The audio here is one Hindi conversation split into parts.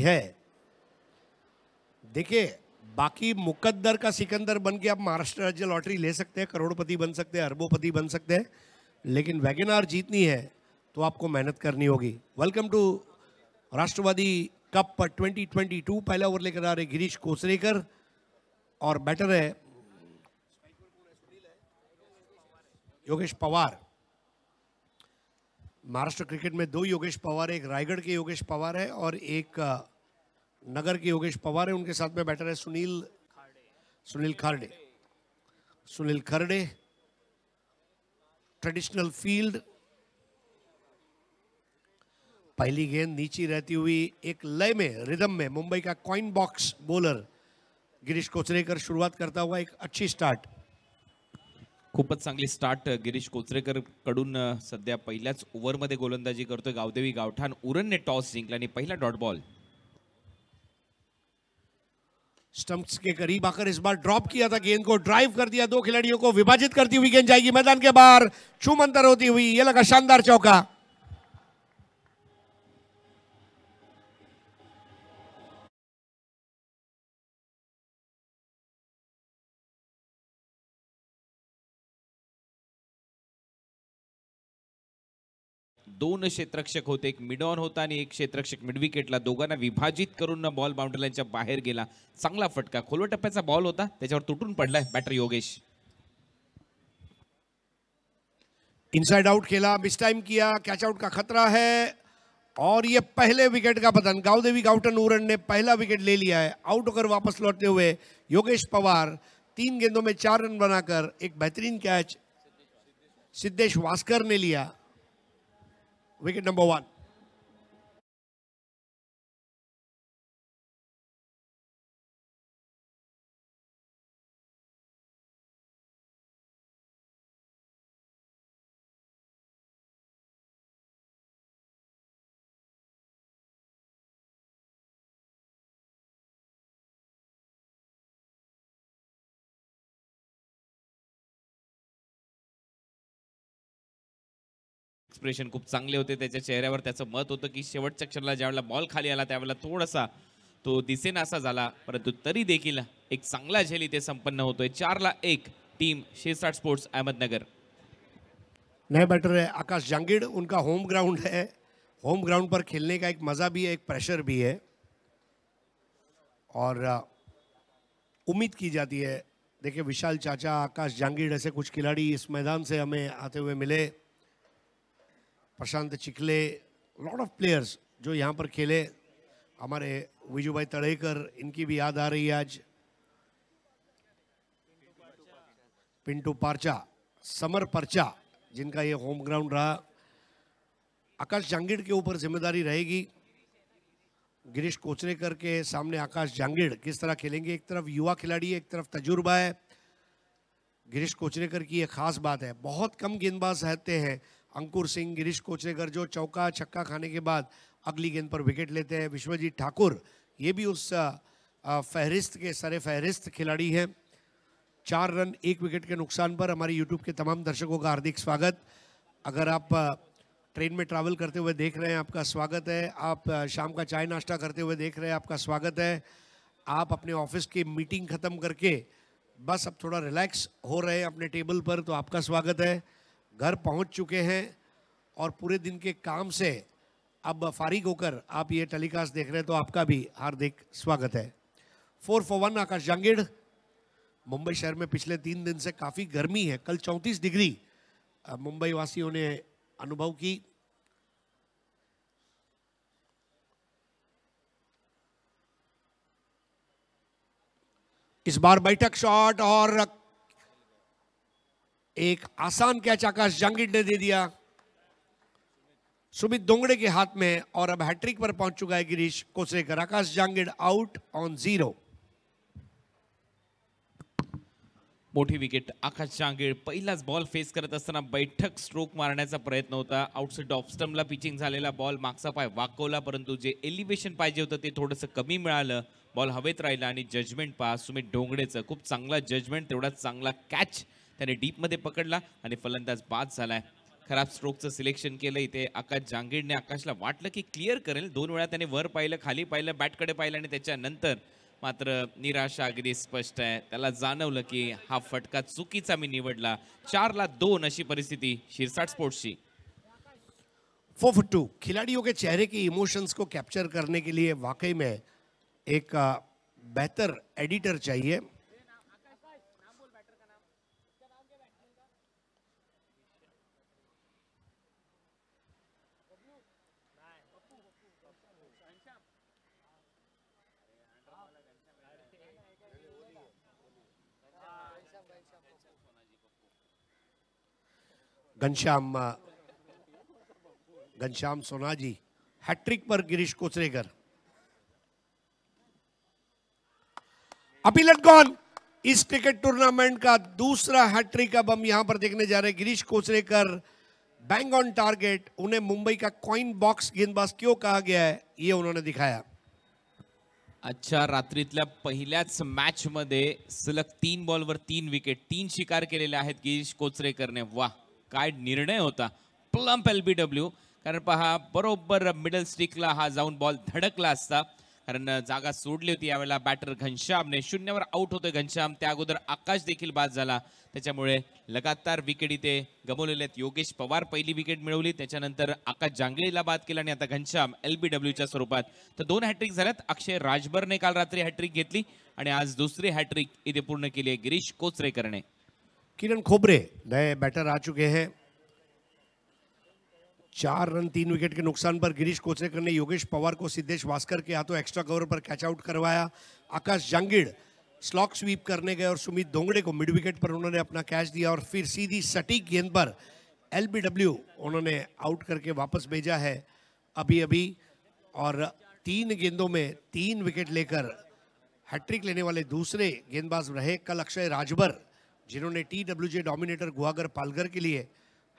है देखिए बाकी मुकद्दर का सिकंदर बन के आप महाराष्ट्र राज्य लॉटरी ले सकते हैं करोड़पति बन सकते हैं अरबोपति बन सकते हैं लेकिन वैगनार जीतनी है तो आपको मेहनत करनी होगी वेलकम टू राष्ट्रवादी कप पर 2022 पहला ओवर लेकर आ रहे गिरीश कोसरेकर और बैटर है योगेश पवार महाराष्ट्र क्रिकेट में दो योगेश पवार एक रायगढ़ के योगेश पवार है और एक नगर के योगेश पवार है उनके साथ में बैठा रहे सुनील सुनील खारडे सुनील खरडे ट्रेडिशनल फील्ड पहली गेंद नीची रहती हुई एक लय में रिदम में मुंबई का coin box bowler Girish Kocharekar शुरुआत करता हुआ एक अच्छी स्टार्ट खूब चांगली स्टार्ट गिरीश कोचरेकर कडून सध्या पहिल्याच ओव्हरमध्ये गोलंदाजी करते गावदेवी गावठान उरन ने टॉस जिंकला पहला डॉट बॉल स्टंप्स के करीब आकर इस बार ड्रॉप किया था गेंद को ड्राइव कर दिया दो खिलाड़ियों को विभाजित करती हुई गेंद जाएगी मैदान के बाहर छूम अंतर होती हुई यह लगा शानदार चौका दोन क्षेत्रक्षक होते एक मिडॉन होता आणि एक क्षेत्रक्षक मिडविकेटला दोघांना विभाजित करून बॉल बाउंड्रीलाईनच्या बाहेर गेला चांगला फटका खोलवर टप्प्याचा बॉल होता त्याच्यावर तुटून पडलाय बॅटर योगेश इनसाइड आउट खेला मिस टाइम किया कैच आउट का खतरा है और ये पहले विकेट का पतन गावदेवी गाउटन उरन ने पहला विकेट ले लिया है आउट होकर वापस लौटते हुए योगेश पवार तीन गेंदों में चार रन बनाकर एक बेहतरीन कैच सिद्धेश वास्कर ने लिया wicket number one. एक्सप्रेशन खूब चांगले होते चेहर चेहऱ्यावर मत होतं की शेवटच्या क्षणाला ज्यावेळेला बॉल खाली आला थोड़ा सा तो दिसेनासा झाला परंतु तरी देखी एक चांगला झेल इथे संपन्न होतोय चार एक टीम शेसाठ स्पोर्ट्स अहमदनगर नए बैटर है आकाश जांगीड़ उनका होम ग्राउंड है होम ग्राउंड पर खेलने का एक मज़ा भी है एक प्रेशर भी है और उम्मीद की जाती है देखिए विशाल चाचा आकाश जांगीड ऐसे कुछ खिलाड़ी इस मैदान से हमें आते हुए मिले Prashant Chikhale lot of players जो यहाँ पर खेले हमारे विजू भाई तड़ेकर इनकी भी याद आ रही है आज पिंटू पार्चा समर परचा जिनका ये होम ग्राउंड रहा आकाश जांगिड़ के ऊपर जिम्मेदारी रहेगी गिरीश कोचरेकर के सामने आकाश जांगिड़ किस तरह खेलेंगे एक तरफ युवा खिलाड़ी है एक तरफ तजुर्बा है गिरीश कोचरेकर की ये खास बात है बहुत कम गेंदबाज रहते हैं अंकुर सिंह गिरीश कोचरेकर जो चौका छक्का खाने के बाद अगली गेंद पर विकेट लेते हैं विश्वजीत ठाकुर ये भी उस फहरिस्त के सरे फहरिस्त खिलाड़ी हैं चार रन एक विकेट के नुकसान पर हमारे यूट्यूब के तमाम दर्शकों का हार्दिक स्वागत अगर आप ट्रेन में ट्रैवल करते हुए देख रहे हैं आपका स्वागत है आप शाम का चाय नाश्ता करते हुए देख रहे हैं आपका स्वागत है आप अपने ऑफिस की मीटिंग ख़त्म करके बस अब थोड़ा रिलैक्स हो रहे हैं अपने टेबल पर तो आपका स्वागत है घर पहुंच चुके हैं और पूरे दिन के काम से अब फारिग होकर आप ये टेलीकास्ट देख रहे हैं तो आपका भी हार्दिक स्वागत है four four one Akash Jangid Mumbai शहर में पिछले तीन दिन से काफ़ी गर्मी है कल चौंतीस डिग्री मुंबई वासियों ने अनुभव की इस बार बैठक शॉट और एक आसान कैच आकाश जांगिड ने दे दिया सुमित दोंगड़े के हाथ में और अब हैट्रिक पर पहुंच चुका है Girish Kocharekar Akash Jangid out on zero मोटी विकेट आकाश जांगीड पहिलाच बॉल फेस करता बैठक स्ट्रोक मारने का प्रयत्न होता आउटसाइड ऑफस्टमला पिचिंग बॉल मागचा पाय वाकवला परंतु जे एलिवेशन पाजे होता थोड़स कमी मिला बॉल हवेत राहिला जजमेंट पहा सुमित डोंगड़े खूप चांगला जजमेंट चांगला कैच त्याने डीपमध्ये पकडला आणि फलंदाज बाद झालाय खराब स्ट्रोकचं सिलेक्शन केलं इथे आकाश जांगीडने आकाशला वाटलं की क्लिअर करेल दोन वेळा त्याने वर पाहिलं खाली पाहिलं बॅटकडे पाहिलं आणि त्याच्यानंतर मात्र निराशा अगदी स्पष्ट आहे त्याला जाणवलं की हा फटका चुकीचा मी निवडला चारला दोन अशी परिस्थिती शिरसाट स्पोर्ट्सची फोर फुट टू खिलाड़ियों के चेहरे की इमोशंस को कैप्चर करने के लिए वाकई में एक बेहतर एडिटर चाहिए घनश्याम घनश्याम सोनाजी हैट्रिक पर गिरीश कोचरेकर अभी एट गॉन इस क्रिकेट टूर्नामेंट का दूसरा हैट्रिक अब हम यहां पर देखने जा रहे हैं Girish Kocharekar bang on target उन्हें मुंबई का कॉइन बॉक्स गेंदबाज क्यों कहा गया है ये उन्होंने दिखाया अच्छा रात्रीतल्या पहिल्याच मैच मध्ये सलग तीन वर तीन विकेट तीन शिकार के लिए गिरीश ने वाह काय निर्णय होता प्लम्प एल बी डब्ल्यू कारण पहा बरोबर मिडल स्टिकला हा जाऊन बॉल धडकला असता कारण जागा सोडली होती यावेळेला बॅटर घनश्यामने शून्यावर आउट होते घनश्याम त्या अगोदर आकाश देखील बाद झाला त्याच्यामुळे लगातार विकेट इथे गमवलेले आहेत योगेश पवार पहिली विकेट मिळवली त्याच्यानंतर आकाश जांगळीला बाद केला आणि आता घनश्याम एल बी डब्ल्यूच्या स्वरूपात तर दोन हॅट्रिक झाल्यात अक्षय राजभरने काल रात्री हॅट्रिक घेतली आणि आज दुसरी हॅट्रिक इथे पूर्ण केली आहे गिरीश कोचरेकरने किरण खोबरे नए बैटर आ चुके हैं चार रन तीन विकेट के नुकसान पर गिरीश कोचरेकर ने योगेश पवार को सिद्धेश भास्कर के हाथों एक्स्ट्रा कवर पर कैच आउट करवाया आकाश जांगिड़ स्लॉक स्वीप करने गए और सुमित दोंगड़े को मिड विकेट पर उन्होंने अपना कैच दिया और फिर सीधी सटीक गेंद पर एलबीडब्ल्यू उन्होंने आउट करके वापस भेजा है अभी अभी और तीन गेंदों में तीन विकेट लेकर हैट्रिक लेने वाले दूसरे गेंदबाज रहे कल अक्षय राजभर जिन्होंने T W J dominator Guhagar Palghar के लिए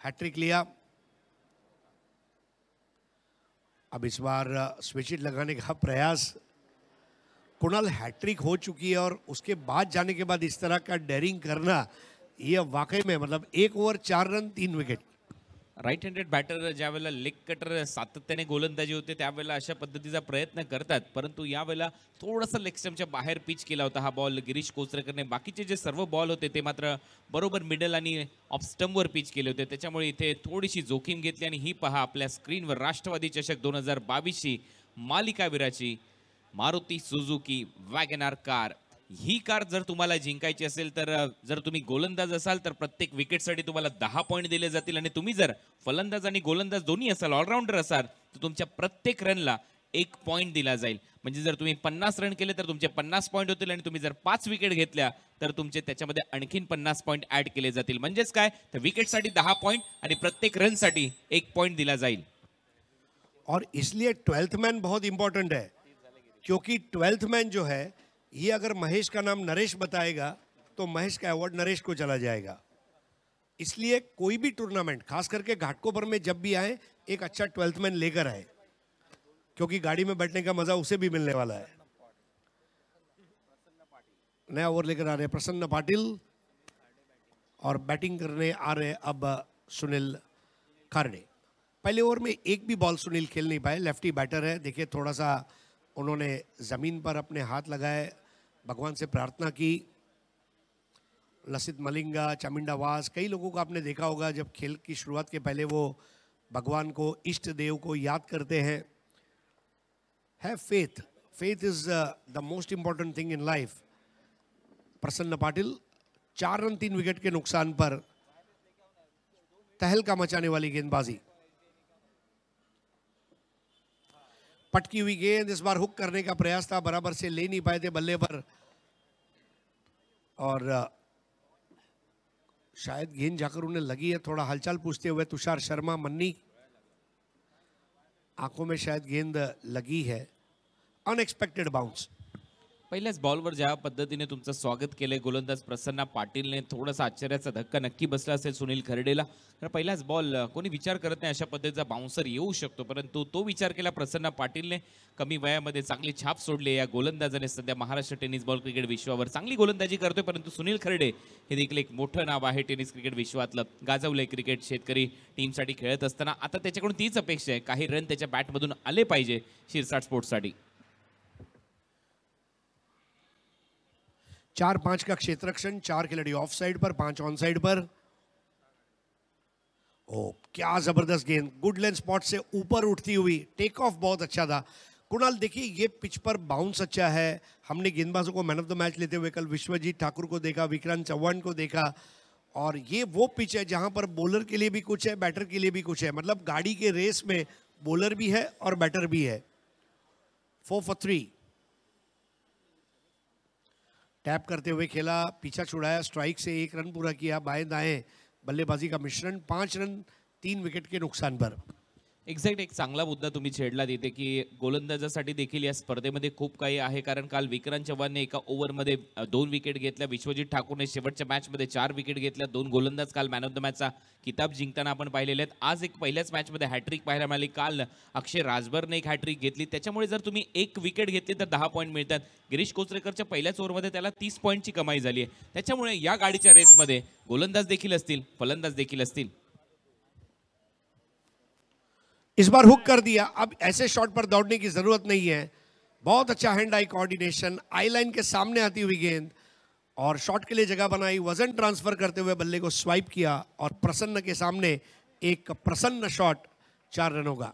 हैट्रिक लिया अब इस बार स्विचिट लगाने का प्रयास कुणाल हैट्रिक हो चुकी है और उसके बाद जाने के बाद इस तरह का डेरिंग करना यह वाकई में मतलब एक ओवर चार रन तीन विकेट राईट हँडेड बॅटर ज्यावेळेला लेग कटर सातत्याने गोलंदाजी होते त्यावेळेला अशा पद्धतीचा प्रयत्न करतात परंतु यावेळेला थोडासा लेग स्टम्पच्या बाहेर पिच केला होता हा बॉल गिरीश कोचरेकरने बाकीचे जे सर्व बॉल होते ते मात्र बरोबर मिडल आणि ऑफस्टम्पवर पिच केले होते त्याच्यामुळे इथे थोडीशी जोखीम घेतली आणि ही पहा आपल्या स्क्रीनवर राष्ट्रवादी चषक दोन हजार बावीसची मालिकावीराची मारुती सुझुकी वॅगनार कार ही कार जर तुम्हाला जिंकायची असेल तर जर तुम्ही गोलंदाज असाल तर प्रत्येक विकेटसाठी तुम्हाला दहा पॉईंट दिले जातील आणि तुम्ही जर फलंदाज आणि गोलंदाज दोन्ही असाल ऑलराऊंडर असाल तर तुमच्या प्रत्येक रनला एक पॉईंट दिला जाईल म्हणजे जर तुम्ही पन्नास रन केले तर तुमचे पन्नास पॉईंट होतील आणि तुम्ही जर पाच विकेट घेतल्या तर तुमचे त्याच्यामध्ये आणखीन पन्नास पॉईंट ऍड केले जातील म्हणजेच काय तर विकेटसाठी दहा पॉईंट आणि प्रत्येक रनसाठी एक पॉईंट दिला जाईल और इसलिए ट्वेल्थ मॅन बहुत इम्पॉर्टंट आहे क्योंकि ट्वेल्थ मॅन जो है ये अगर महेश का नाम नरेश बताएगा तो महेश का अवार्ड नरेश को चला जाएगा इसलिए कोई भी टूर्नामेंट खास करके घाटकोपर में जब भी आए एक अच्छा ट्वेल्थ मैन लेकर आए क्योंकि गाड़ी में बैठने का मजा उसे भी मिलने वाला है नया ओवर लेकर आ रहे प्रसन्न पाटिल और बैटिंग करने आ रहे अब सुनील खारडे पहले ओवर में एक भी बॉल सुनील खेल नहीं पाए लेफ्टी बैटर है देखिए थोड़ा सा उन्होंने ज़मीन पर अपने हाथ लगाए भगवान से प्रार्थना की लसित मलिंगा चामिंडा वास कई लोगों को आपने देखा होगा जब खेल की शुरुआत के पहले वो भगवान को इष्ट देव को याद करते हैं है faith faith is the most important thing in life Prasanna Patil चार रन तीन विकेट के नुकसान पर तहलका मचाने वाली गेंदबाजी पटकी हुई गेंद इस बार हुक करने का प्रयास था बराबर से ले नहीं पाए थे बल्ले पर और शायद गेंद जाकर उन्हें लगी है थोड़ा हलचल पूछते हुए तुषार शर्मा मन्नी आंखों में शायद गेंद लगी है अनएक्सपेक्टेड बाउंस पहिल्याच बॉलवर ज्या पद्धतीने तुमचं स्वागत केलंय गोलंदाज प्रसन्ना पाटीलने थोडासा आश्चर्याचा धक्का नक्की बसला असेल सुनील खरडेला तर पहिलाच बॉल कोणी विचार करत नाही अशा पद्धतीचा बाउन्सर येऊ शकतो परंतु तो विचार केला प्रसन्ना पाटीलने कमी वयामध्ये चांगली छाप सोडली या गोलंदाजाने सध्या महाराष्ट्र टेनिस बॉल क्रिकेट विश्वावर चांगली गोलंदाजी करतोय परंतु सुनील खरडे हे देखील एक मोठं नाव आहे टेनिस क्रिकेट विश्वातलं गाजवलंय क्रिकेट शेतकरी टीमसाठी खेळत असताना आता त्याच्याकडून तीच अपेक्षा आहे काही रन त्याच्या बॅटमधून आले पाहिजे शिरसाट स्पोर्ट्ससाठी चार पांच का क्षेत्रक्षण चार खिलाड़ी ऑफ साइड पर पांच ऑन साइड पर ओ क्या जबरदस्त गेंद गुड लेंथ स्पॉट से ऊपर उठती हुई टेक ऑफ बहुत अच्छा था कुणाल देखिए ये पिच पर बाउंस अच्छा है हमने गेंदबाजों को मैन ऑफ द मैच लेते हुए कल विश्वजीत ठाकुर को देखा विक्रांत चौहान को देखा और ये वो पिच है जहां पर बॉलर के लिए भी कुछ है बैटर के लिए भी कुछ है मतलब गाड़ी के रेस में बॉलर भी है और बैटर भी है फोर फॉर थ्री टैप करते हुए खेला पीछा छुड़ाया स्ट्राइक से एक रन पूरा किया बाएं दाएं बल्लेबाजी का मिश्रण पाँच रन तीन विकेट के नुकसान पर एक्झॅक्ट एक चांगला मुद्दा तुम्ही छेडला तिथे की गोलंदाजासाठी देखील या स्पर्धेमध्ये खूप काही आहे कारण काल विक्रांत चव्हाणने एका ओव्हरमध्ये दोन विकेट घेतल्या विश्वजित ठाकूरने शेवटच्या मॅचमध्ये चार विकेट घेतल्या दोन गोलंदाज काल मॅन ऑफ द मॅचचा किताब जिंकताना आपण पाहिलेले आहेत आज एक पहिल्याच मॅचमध्ये हॅट्रिक पाहायला मिळाली काल अक्षय राजभरने एक हॅट्रिक घेतली त्याच्यामुळे जर तुम्ही एक विकेट घेतली तर दहा पॉईंट मिळतात गिरीश कोचरेकरच्या पहिल्याच ओव्हरमध्ये त्याला तीस पॉईंटची कमाई झाली आहे त्याच्यामुळे या गाडीच्या रेसमध्ये गोलंदाज देखील असतील फलंदाज देखील असतील इस बार हुक कर दिया अब ऐसे शॉट पर दौड़ने की ज़रूरत नहीं है बहुत अच्छा hand eye coordination eye line के सामने आती हुई गेंद और शॉट के लिए जगह बनाई वजन ट्रांसफ़र करते हुए बल्ले को स्वाइप किया और प्रसन्न के सामने एक प्रसन्न शॉट चार रनों का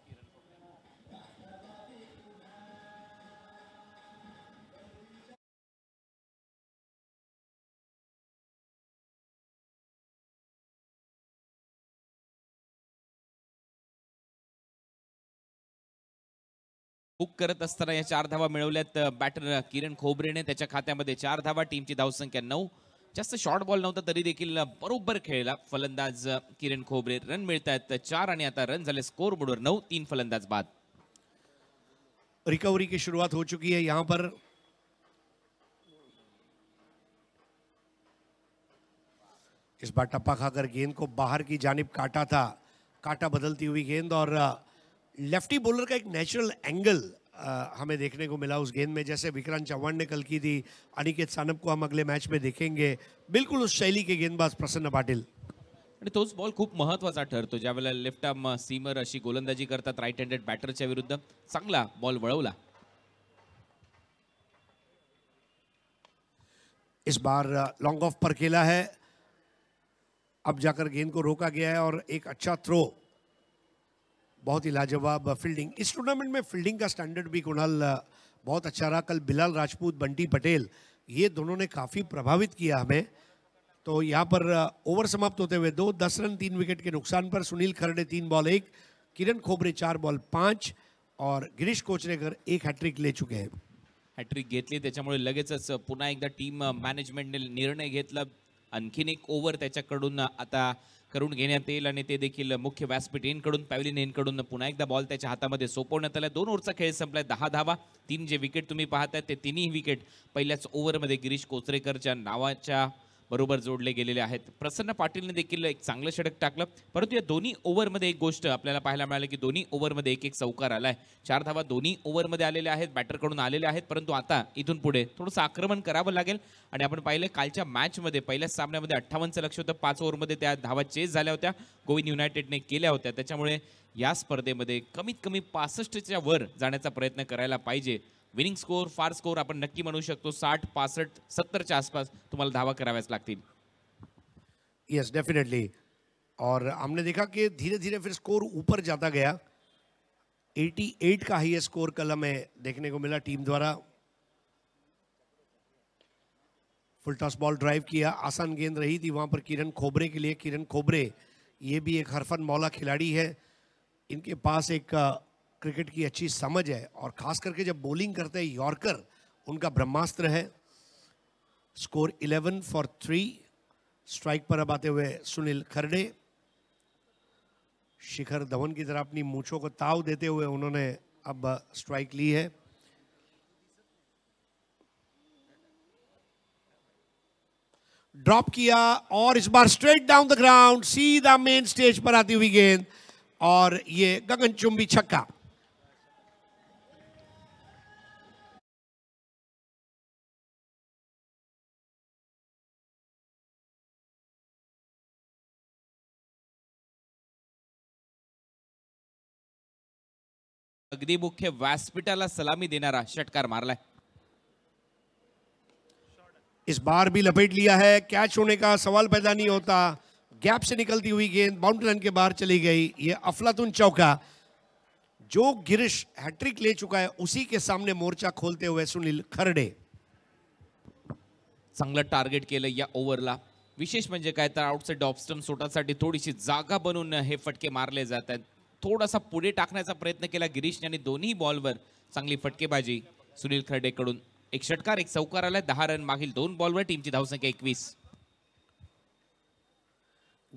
बुक करत असताना या चार धावा मिळवल्यात बॅटर किरण खोबरेने त्याच्या खात्यामध्ये चार धावा टीमची धावसंख्या नऊ जास्त शॉर्ट बॉल नव्हता तरी देखील बरोबर खेळला फलंदाज किरण खोबरे रन मिळत चार आणि आता रन झाले स्कोर बोर्डवर नऊ तीन फलंदाज बाद रिकवरी की शुरुआत हो चुकी है यहां पर इस बार टप्पा खाकर गेंद को बाहर की जानब काटा था काटा बदलती हुई गेंद और लेफ्टी बॉलर का एक नेचुरल एंगल uh, हमें देखने को मिला उस गेंद में जैसे विक्रांत चौहान ने कल की थी अनिकेत सानप को हम अगले मैच में देखेंगे बिल्कुल उस शैली के गेंदबाज प्रसन्न पाटिल तो बॉल खूब महत्त्वाचा ज्यादा लेफ्ट आर्म सीमर अभी गोलंदाजी करता राइट हैंडेड बैटर विरुद्ध चांगला बॉल वळवला इस बार लॉन्ग uh, ऑफ पर खेला है अब जाकर गेंद को रोका गया है और एक अच्छा थ्रो बहुत ही लाजवाब फील्डिंग इस टूर्नामेंट में फील्डिंग का स्टैंडर्ड भी कुणाल बहुत अच्छा रहा कल बिलाल राजपूत बंटी पटेल ये दोनों ने काफ़ी प्रभावित किया हमें तो यहाँ पर ओवर समाप्त होते हुए दो दस रन तीन विकेट के नुकसान पर सुनील खरडे तीन बॉल एक किरण खोबरे चार बॉल पाँच और गिरीश कोचरेकर एक हैट्रिक ले चुके हैं हैट्रिक घेतली त्याच्यामुळे लगेचच पुन्हा एकदा टीम मॅनेजमेंटने निर्णय घेतला आणखीन एक ओव्हर त्याच्याकडून आता करून घेण्यात येईल आणि ते देखील मुख्य व्यासपीठ एनकडून पॅव्हलिन एनकडून पुन्हा एकदा बॉल त्याच्या हातामध्ये सोपवण्यात आला दोन ओव्हरचा खेळ संपलाय दहा धावा तीन जे विकेट तुम्ही पाहताय ते तिन्ही विकेट पहिल्याच ओव्हरमध्ये गिरीश कोचरेकरच्या नावाच्या बरोबर जोडले गेलेले आहेत प्रसन्न पाटीलने देखील एक चांगलं षटक टाकलं परंतु या दोन्ही ओव्हरमध्ये एक गोष्ट आपल्याला पाहायला मिळाली की दोन्ही ओव्हरमध्ये एक एक चौकार आला आहे चार धावा दोन्ही ओव्हरमध्ये आलेल्या आहेत बॅटरकडून आलेले आहेत परंतु आता इथून पुढे थोडंसं आक्रमण करावं लागेल आणि आपण पाहिलं कालच्या मॅचमध्ये पहिल्याच सामन्यामध्ये अठ्ठावन्नचं लक्ष होतं पाच ओव्हरमध्ये त्या धावा चेस झाल्या होत्या गोविंद युनायटेडने केल्या होत्या त्याच्यामुळे या स्पर्धेमध्ये कमीत कमी पासष्टच्या वर जाण्याचा प्रयत्न करायला पाहिजे विनिंग स्कोर फार स्कोर अपन नक्की म्हणू शको साठ पास सत्तर सत्तरच्या आसपास तुम्हारा धावा कराव्याच लगते यस डेफिनेटली और हमने देखा कि धीरे धीरे फिर स्कोर ऊपर जाता गया 88 का हाइएस्ट स्कोर कल हमें देखने को मिला टीम द्वारा फुल टॉस बॉल ड्राइव किया आसान गेंद रही थी वहां पर किरण खोबरे के लिए किरण खोबरे ये भी एक हरफन मौला खिलाड़ी है इनके पास एक क्रिकेट की अच्छी समझ है और खास करके जब बॉलिंग करते हैं यॉर्कर उनका ब्रह्मास्त्र है स्कोर 11 फॉर थ्री स्ट्राइक पर अब आते हुए सुनील खरडे शिखर धवन की तरह अपनी मूछों को ताव देते हुए उन्होंने अब स्ट्राइक ली है ड्रॉप किया और इस बार स्ट्रेट डाउन द ग्राउंड सीधा मेन स्टेज पर आती हुई गेंद और ये गगनचुंबी छक्का अगदी मुख्य व्यासपीठाला सलामी देना षटकार मारला इस बार भी लपेट लिया है कैच होने का सवाल पैदा नहीं होता गैप से निकलती हुई गेंद बाउंड्री लाइन के बाहर चली गई ये अफलातून चौका जो गिरीश हैट्रिक ले चुका है उसी के सामने मोर्चा खोलते हुए सुनील खरडे चांगल टार्गेट के लिए ओवरला विशेष म्हणजे काय तर आउटसाईड ऑफ स्टम्प सोटासाठी जागा बन फटके मारले जता है थोडासा पुढे टाकण्याचा प्रयत्न केला गिरीशने आणि दोन्ही बॉलवर चांगली फटकेबाजी सुनील खर्डेकडून एक षटकार एक चौकार आला दहा रन मागील दोन बॉलवर टीमची धावसंख्या एकवीस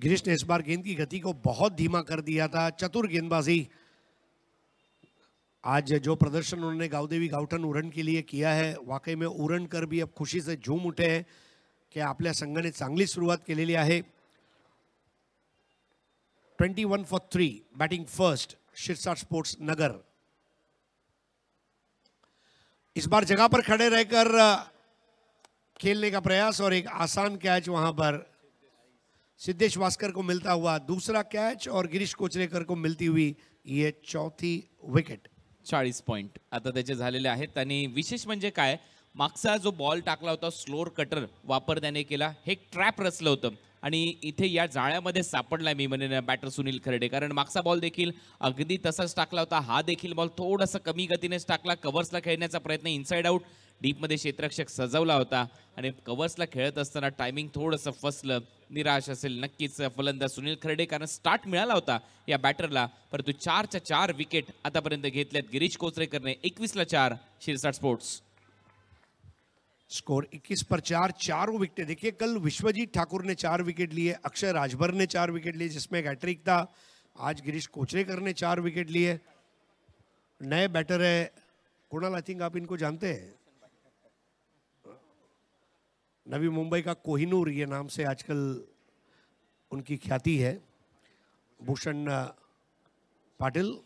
गिरीश ने इस बार गेंद की गति को बहुत धीमा कर दिया था चतुर गेंदबाजी आज जो प्रदर्शन उन्होंने गावदेवी गावठन उरण के लिए किया है वाकई में उरण कर भी अब खुशी से झूम उठे हैं की आपल्या संघाने चांगली सुरुवात केलेली आहे 21 for 3, batting first, Shirsat sports Nagar इस बार जगह पर खड़े रहकर खेलने का प्रयास और एक आसान कैच वहां पर सिद्धेश वास्कर को मिलता हुआ दूसरा कैच और गिरीश कोचरेकर को मिलती हुई ये चौथी विकेट चालीस पॉइंट आता त्याचे विशेष म्हणजे काय जो बॉल टाकला होता स्लोर कटर वापर त्याने केला हे ट्रॅप रचलं आणि इथे या जाळ्यामध्ये सापडला मी म्हणे बॅटर सुनील खरडे कारण मागचा बॉल देखील अगदी तसाच टाकला होता हा देखील बॉल थोडासा कमी गतीनेच टाकला कवर्सला खेळण्याचा प्रयत्न इनसाइड आऊट डीपमध्ये क्षेत्रक्षक सजवला होता आणि कवर्सला खेळत असताना टायमिंग थोडंसं फसलं निराश असेल नक्कीच फलंदाज सुनील खरडे कारण स्टार्ट मिळाला होता या बॅटरला परंतु चारच्या चार विकेट आतापर्यंत घेतल्यात गिरीश कोचरेकरने एकवीसला चार शिरसाट स्पोर्ट्स स्कोर 21 पर चार चारों विकेटें देखिए कल विश्वजीत ठाकुर ने चार विकेट लिए अक्षय राजभर ने चार विकेट लिए जिसमें एक हैट्रिक था आज गिरीश कोचरेकर ने चार विकेट लिए नए बैटर है कुणाल आई थिंक आप इनको जानते हैं नवी मुंबई का कोहिनूर ये नाम से आजकल उनकी ख्याति है भूषण पाटिल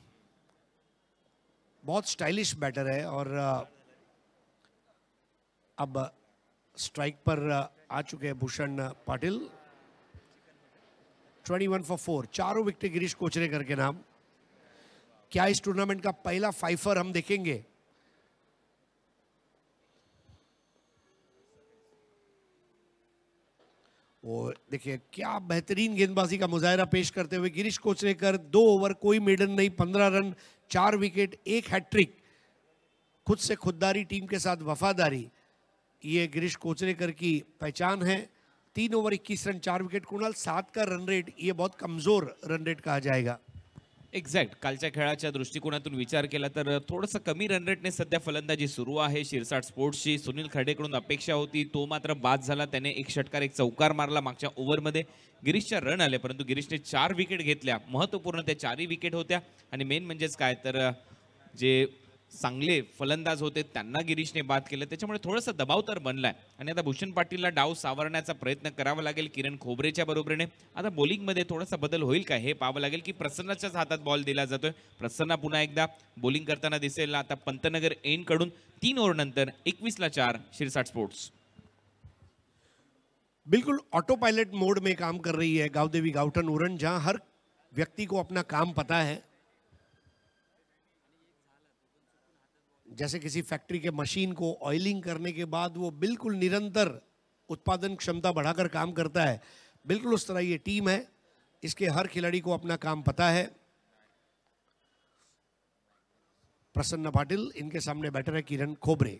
बहुत स्टाइलिश बैटर है और अब स्ट्राइक uh, पर uh, आ चुके हैं Bhushan uh, Patil 21 for four चारों विकेट गिरीश कोचरेकर के नाम क्या इस टूर्नामेंट का पहला फाइफर हम देखेंगे और देखिए क्या बेहतरीन गेंदबाजी का मुजाहरा पेश करते हुए गिरीश कोचरेकर दो ओवर कोई मेडन नहीं पंद्रह रन चार विकेट एक हैट्रिक खुद से खुददारी टीम के साथ वफादारी ये गिरीश कोचरेकर की पहचान है तीन ओवर इक्कीस रन चार विकेट कुणाल सात का रन रेट ये बहुत कमजोर रन रेट कहा जाएगा एक्झॅक्ट कालच्या खेळाच्या दृष्टिकोनातून विचार केला तर थोडंसं कमी रन रेटने सध्या फलंदाजी सुरू आहे शिरसाट स्पोर्ट्सची सुनील खर्डेकडून अपेक्षा होती तो मात्र बाद झाला त्याने एक षटकार एक चौकार मारला मागच्या ओव्हरमध्ये गिरीशच्या रन आले परंतु गिरीशने चार विकेट घेतल्या महत्त्वपूर्ण त्या चारही विकेट होत्या आणि मेन म्हणजेच काय तर जे चांगले फलंदाज होते त्यांना ने बात केलं त्याच्यामुळे थोडंसं दबाव तर बनलाय आणि आता भूषण पाटीलला डाव सावरण्याचा प्रयत्न करावा लागेल किरण खोबरेच्या बरोबरीने आता बॉलिंगमध्ये थोडासा बदल होईल का हे पाहावं लागेल की प्रसन्नाच्याच हातात बॉल दिला जातोय प्रसन्ना पुन्हा एकदा बॉलिंग करताना दिसेल आता पंतनगर एनकडून तीन ओव्हरनंतर एकवीसला चार शिरसाट स्पोर्ट्स बिल्कुल ऑटो पायलट मोड में काम कर रही है गावदेवी देवी गावटन उरन जहाँ हर व्यक्ति को अपना काम पता है जैसे किसी फैक्ट्री के मशीन को ऑयलिंग करने के बाद वो बिल्कुल निरंतर उत्पादन क्षमता बढ़ाकर काम करता है बिल्कुल उस तरह ये टीम है इसके हर खिलाड़ी को अपना काम पता है प्रसन्न पाटिल इनके सामने बैटर है किरण खोबरे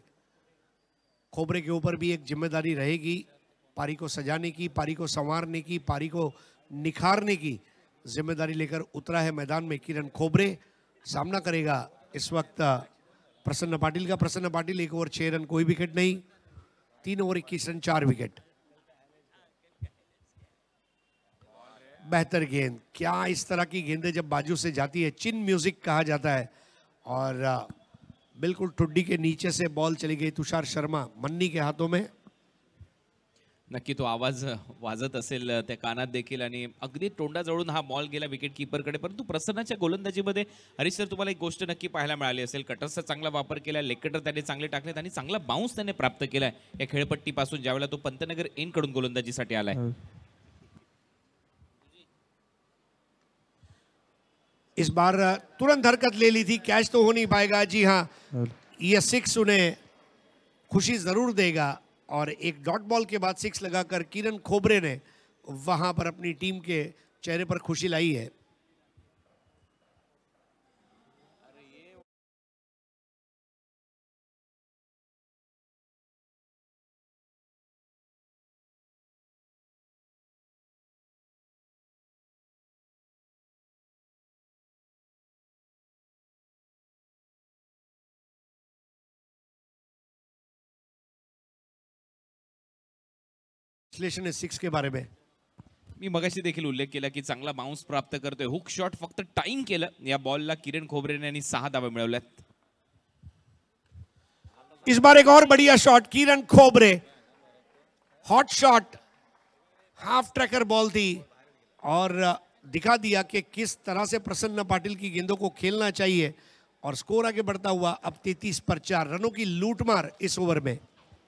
खोबरे के ऊपर भी एक जिम्मेदारी रहेगी पारी को सजाने की पारी को संवारने की पारी को निखारने की जिम्मेदारी लेकर उतरा है मैदान में किरण खोबरे सामना करेगा इस वक्त प्रसन्न पाटिल का प्रसन्न पाटिल एक ओवर छह रन कोई विकेट नहीं तीन ओवर इक्कीस रन चार विकेट बेहतर गेंद क्या इस तरह की गेंदें जब बाजू से जाती है चिन म्यूजिक कहा जाता है और बिल्कुल ठुड्डी के नीचे से बॉल चली गई तुषार शर्मा मन्नी के हाथों में नक्की तो आवाज वाजत असेल त्या कानात देखील आणि अगदी तोंडाजवळून हा बॉल गेला विकेट कडे परंतु प्रसन्नाच्या गोलंदाजीमध्ये हरीश सर तुम्हाला एक गोष्ट नक्की पाहायला मिळाली असेल कटर्सचा चांगला वापर केला लेकटर त्याने चांगले टाकलेत आणि चांगला बाउन्स त्याने प्राप्त केला या या पासून ज्यावेळेला तो पंतनगर कडून गोलंदाजीसाठी आलाय इस बार तुरंत हरकत ले थी कैच तो हो नहीं पाएगा जी हाँ ये सिक्स उन्हें खुशी जरूर देगा और एक डॉट बॉल के बाद सिक्स लगाकर किरण खोबरे ने वहाँ पर अपनी टीम के चेहरे पर खुशी लाई है विश्लेषण है सिक्स के बारे में मी मगाशी देखील उल्लेख केला की चांगला बाउंस प्राप्त करतोय हुक शॉट फक्त टाइम केलं या बॉलला किरण खोबरेने यांनी सहा धावा मिळवल्यात इस बार एक और बढ़िया shot Kiran Khobre hot shot half tracker ball थी और दिखा दिया कि किस तरह से प्रसन्न पाटिल की गेंदों को खेलना चाहिए और स्कोर आगे बढ़ता हुआ अब तैतीस पर चार रनों की लूटमार इस ओवर में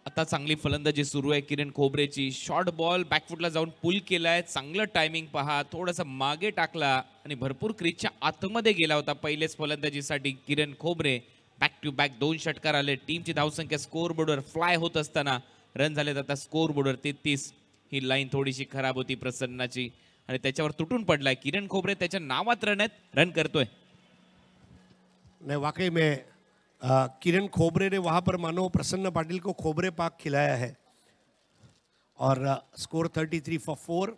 आता चांगली फलंदाजी सुरू आहे किरण खोबरेची शॉर्ट बॉल बॅकफुटला जाऊन पुल केलाय चांगलं टायमिंग पहा थोडासा मागे टाकला आणि भरपूर क्रीजच्या आतमध्ये गेला होता पहिलेच फलंदाजीसाठी किरण खोबरे बॅक टू बॅक दोन षटकार आले टीमची धावसंख्या स्कोर बोर्डवर फ्लाय होत असताना रन झालेत आता स्कोर बोर्डवर तेहतीस ही लाईन थोडीशी खराब होती प्रसन्नाची आणि त्याच्यावर तुटून पडलाय किरण खोबरे त्याच्या नावात रन आहेत रन करतोय वाकई मे किरण खोबरे ने वहाँ पर मानो प्रसन्न पाटिल को खोबरे पाक खिलाया है और स्कोर 33 फॉर फोर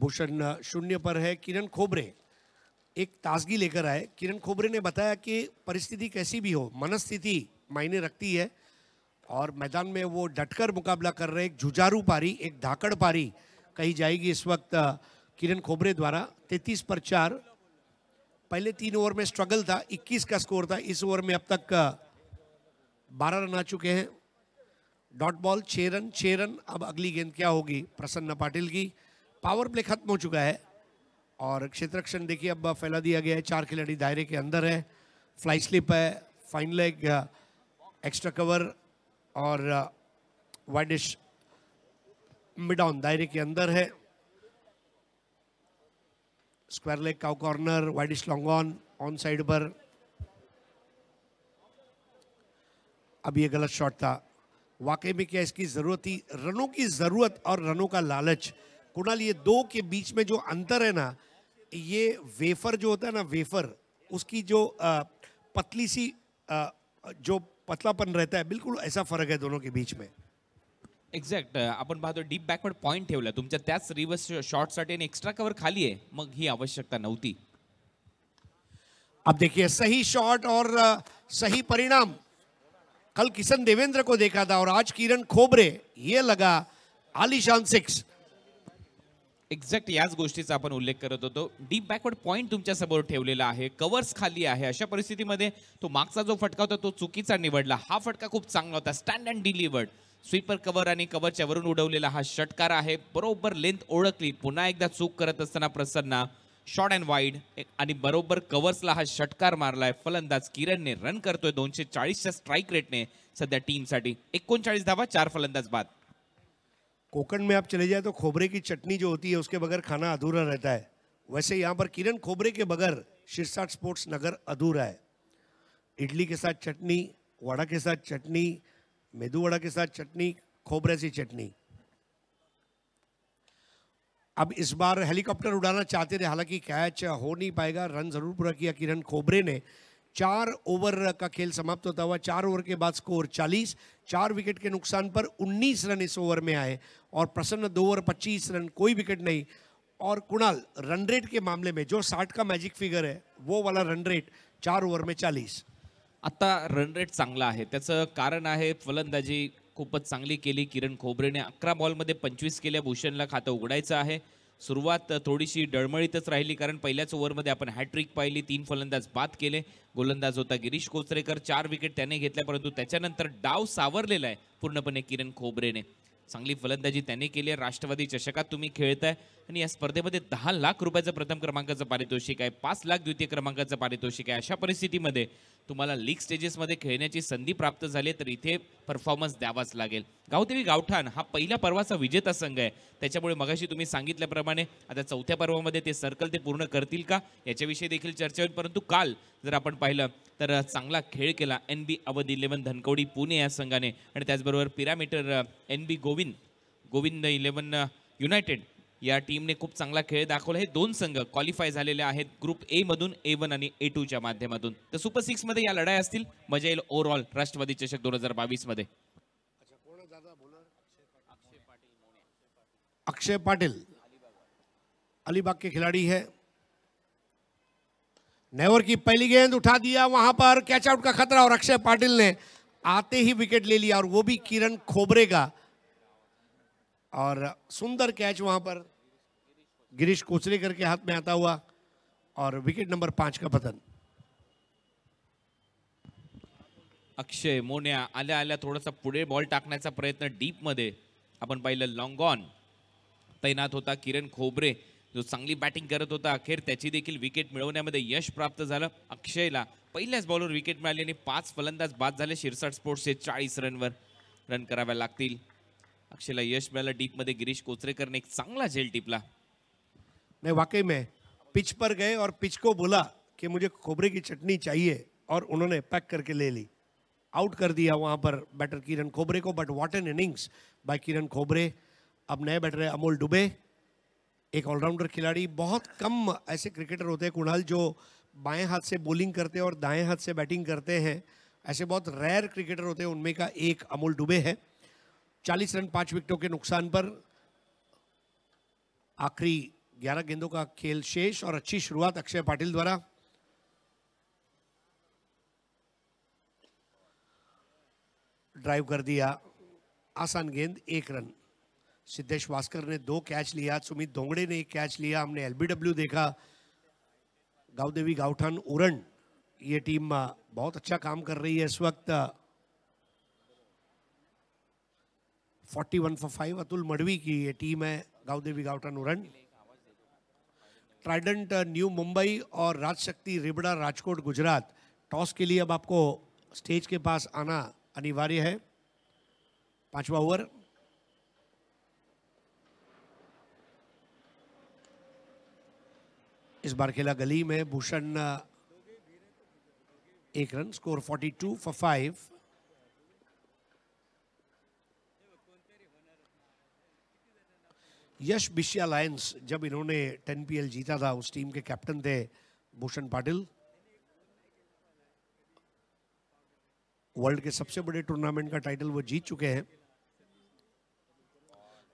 भूषण शून्य पर है किरण खोबरे एक ताजगी लेकर आए किरण खोबरे ने बताया कि परिस्थिति कैसी भी हो मनस्थिति मायने रखती है और मैदान में वो डटकर मुकाबला कर रहे एक जुजारू पारी एक धाकड़ पारी कही जाएगी इस वक्त किरण खोबरे द्वारा 33 पर चार पहले तीन ओवर में स्ट्रगल था 21 का स्कोर था इस ओवर में अब तक 12 रन आ चुके हैं डॉट बॉल छः रन छः रन अब अगली गेंद क्या होगी प्रसन्न पाटिल की पावर प्ले खत्म हो चुका है और क्षेत्रक्षण देखिए अब फैला दिया गया है चार खिलाड़ी दायरे के अंदर है फ्लाई स्लिप है फाइन लेग एक्स्ट्रा कवर और वाइडिश मिड ऑन दायरे के अंदर है square leg cow corner widish long on on side पर अब ये गलत शॉट था वाकई में क्या इसकी ज़रूरत थी रनों की ज़रूरत और रनों का लालच कुणाल ये दो के बीच में जो अंतर है ना ये वेफर जो होता है ना वेफर उसकी जो आ, पतली सी आ, जो पतलापन रहता है बिल्कुल ऐसा फ़र्क है दोनों के बीच में एक्झॅक्ट आपण पाहतो डीप बॅकवर्ड पॉईंट ठेवला तुमच्या त्याच रिव्हर्स शॉटसाठी आणि एक्स्ट्रा कवर खाली आहे मग ही आवश्यकता नव्हती अब देखिए सही शॉट और सही परिणाम कल किशन देवेंद्र को देखा था और आज किरण खोबरे ये लगा आलिशान सिक्स एक्झॅक्ट याच गोष्टीचा आपण उल्लेख करत होतो डीप बॅकवर्ड पॉईंट तुमच्या समोर ठेवलेला आहे कवर्स खाली आहे अशा परिस्थितीमध्ये तो मागचा जो फटका होता तो चुकीचा निवडला हा फटका खूप चांगला होता stand and delivered sweeper cover आणि कव्हरच्या वरून हा षटकार आहे बरोबर लेंथ ओळखली पुन्हा एकदा चूक करत असताना शॉर्ट अँड वाईड बरोबर कव्हर्सला हा षटकार मारलाय फलंदाज किरणने रन करतोय दोनशे चाळीसच्या स्ट्राईक रेटने सध्या टीमसाठी एकोणचाळीस धावा चार फलंदाज बाद कोकण में आप चले जाए तो खोबरे की चटनी जो होती है उसके बगैर खाना अधूरा रहता है वैसे यहाँ पर किरण खोबरे के बगैर शिरसाट स्पोर्ट्स नगर अधूरा है इडली के साथ चटनी वड़ा के साथ चटनी मेदू वड़ा के साथ चटनी खोबरे सी चटनी अब इस बार हेलीकॉप्टर उड़ाना चाहते थे हालांकि कैच हो नहीं पाएगा रन जरूर पूरा किया किरण खोबरे ने चार ओवर का खेल समाप्त होता हुआ चार ओवर के बाद स्कोर 40 चार विकेट के नुकसान पर 19 रन इस ओवर में आए और प्रसन्न दो ओवर 25 रन कोई विकेट नहीं और कुणाल रन रेट के मामले में जो 60 का मैजिक फिगर है वो वाला रन रेट चार ओवर में चालीस आत्ता रन रेट चांगला आहे त्याचं कारण आहे फलंदाजी खूपच चांगली केली किरण खोबरेने अकरा बॉलमध्ये पंचवीस केल्या भूषणला खातं उघडायचं आहे सुरुवात थोडीशी डळमळीतच राहिली कारण पहिल्याच ओव्हरमध्ये आपण हॅट्रिक पाहिली तीन फलंदाज बाद केले गोलंदाज होता गिरीश कोचरेकर चार विकेट त्याने घेतल्या परंतु त्याच्यानंतर डाव सावरलेला आहे पूर्णपणे किरण खोबरेने चांगली फलंदाजी त्याने केली आहे राष्ट्रवादी चषकात तुम्ही खेळताय आणि या स्पर्धेमध्ये दहा लाख रुपयाचं प्रथम क्रमांकाचं पारितोषिक आहे पाच लाख द्वितीय क्रमांकाचं पारितोषिक आहे अशा परिस्थितीमध्ये तुम्हाला लीग स्टेजेसमध्ये खेळण्याची संधी प्राप्त झाली तर इथे परफॉर्मन्स द्यावाच लागेल गावदेवी गावठाण हा पहिल्या पर्वाचा विजेता संघ आहे त्याच्यामुळे मगाशी तुम्ही सांगितल्याप्रमाणे आता चौथ्या पर्वामध्ये ते सर्कल ते पूर्ण करतील का याच्याविषयी देखील चर्चा होईल परंतु काल जर आपण पाहिलं तर चांगला खेळ केला N B Awadh eleven Dhankawadi Pune या संघाने आणि त्याचबरोबर पिरामिटर N B Govind Govind eleven united या टीमने खूप चांगला खेळ दाखवला हे दोन संघ क्वालिफाय झालेले आहेत ग्रुप ए मधून ए वन आणि ए टूच्या माध्यमातून तर सुपर सिक्स मध्ये या लढाई असतील मजा येईल ओव्हरऑल राष्ट्रवादी चषक दोन हजार बावीस मध्ये अक्षय पाटील अलीबाग के खिलाड़ी है नेवर की पहली गेंद उठा दिया वहां पर कैच आउट का खतरा और अक्षय पाटिल ने आते ही विकेट ले लिया और वो भी किरण खोबरे का और सुंदर कैच वहां पर गिरीश कोचरेकर के हाथ में आता हुआ और विकेट नंबर पांच का पतन अक्षय मोन्या आल्या आल्या थोडासा पुढे बॉल टाकण्याचा प्रयत्न डीप मध्ये आपण पाहिलं लॉंग ऑन तैनात होता किरण खोबरे जो चांगली बॅटिंग करत होता अखेर त्याची देखील विकेट मिळवण्यामध्ये यश प्राप्त झालं अक्षयला पहिल्याच बॉलर विकेट मिळाली आणि पाच फलंदाज बाद झाले शिरसाट स्पोर्ट्सचे चाळीस रनवर रन कराव्या लागतील अक्षयला यश मिळालं डीपमध्ये गिरीश कोचरेकरने एक चांगला झेल टिपला नहीं वाकई में पिच पर गए और पिच को बोला कि मुझे खोबरे की चटनी चाहिए और उन्होंने पैक करके ले ली आउट कर दिया वहाँ पर बैटर किरण खोबरे को but what an innings by Kiran Khobre अब नए बैटर है अमोल डुबे एक ऑलराउंडर खिलाड़ी बहुत कम ऐसे क्रिकेटर होते हैं कुणाल जो बाएं हाथ से बॉलिंग करते हैं और दाएं हाथ से बैटिंग करते हैं ऐसे बहुत रेयर क्रिकेटर होते हैं उनमें का एक अमोल डुबे है चालीस रन पांच विकेटों के नुकसान पर आखिरी ग्यारह गेंदों का खेल शेष और अच्छी शुरुआत अक्षय पाटिल द्वारा ड्राइव कर दिया आसान गेंद एक रन सिद्धेश भास्कर ने दो कैच लिया सुमित धोंगड़े ने एक कैच लिया हमने एलबीडब्ल्यू देखा गावदेवी गाउठन उरण ये टीम बहुत अच्छा काम कर रही है इस वक्त 41 one for five Atul Madvi की ये टीम है गावदेवी गाउठन उरण ट्राइडेंट न्यू मुंबई और राजशक्ति रिबड़ा राजकोट गुजरात टॉस के लिए अब आपको स्टेज के पास आना अनिवार्य है पांचवा ओवर इस बार खेला गली में भूषण एक run score 42 for five Yash Bishiya lions जब इन्होंने टेन पी जीता था उस टीम के कैप्टन थे भूषण पाटिल वर्ल्ड के सबसे बड़े टूर्नामेंट का टाइटल वो जीत चुके हैं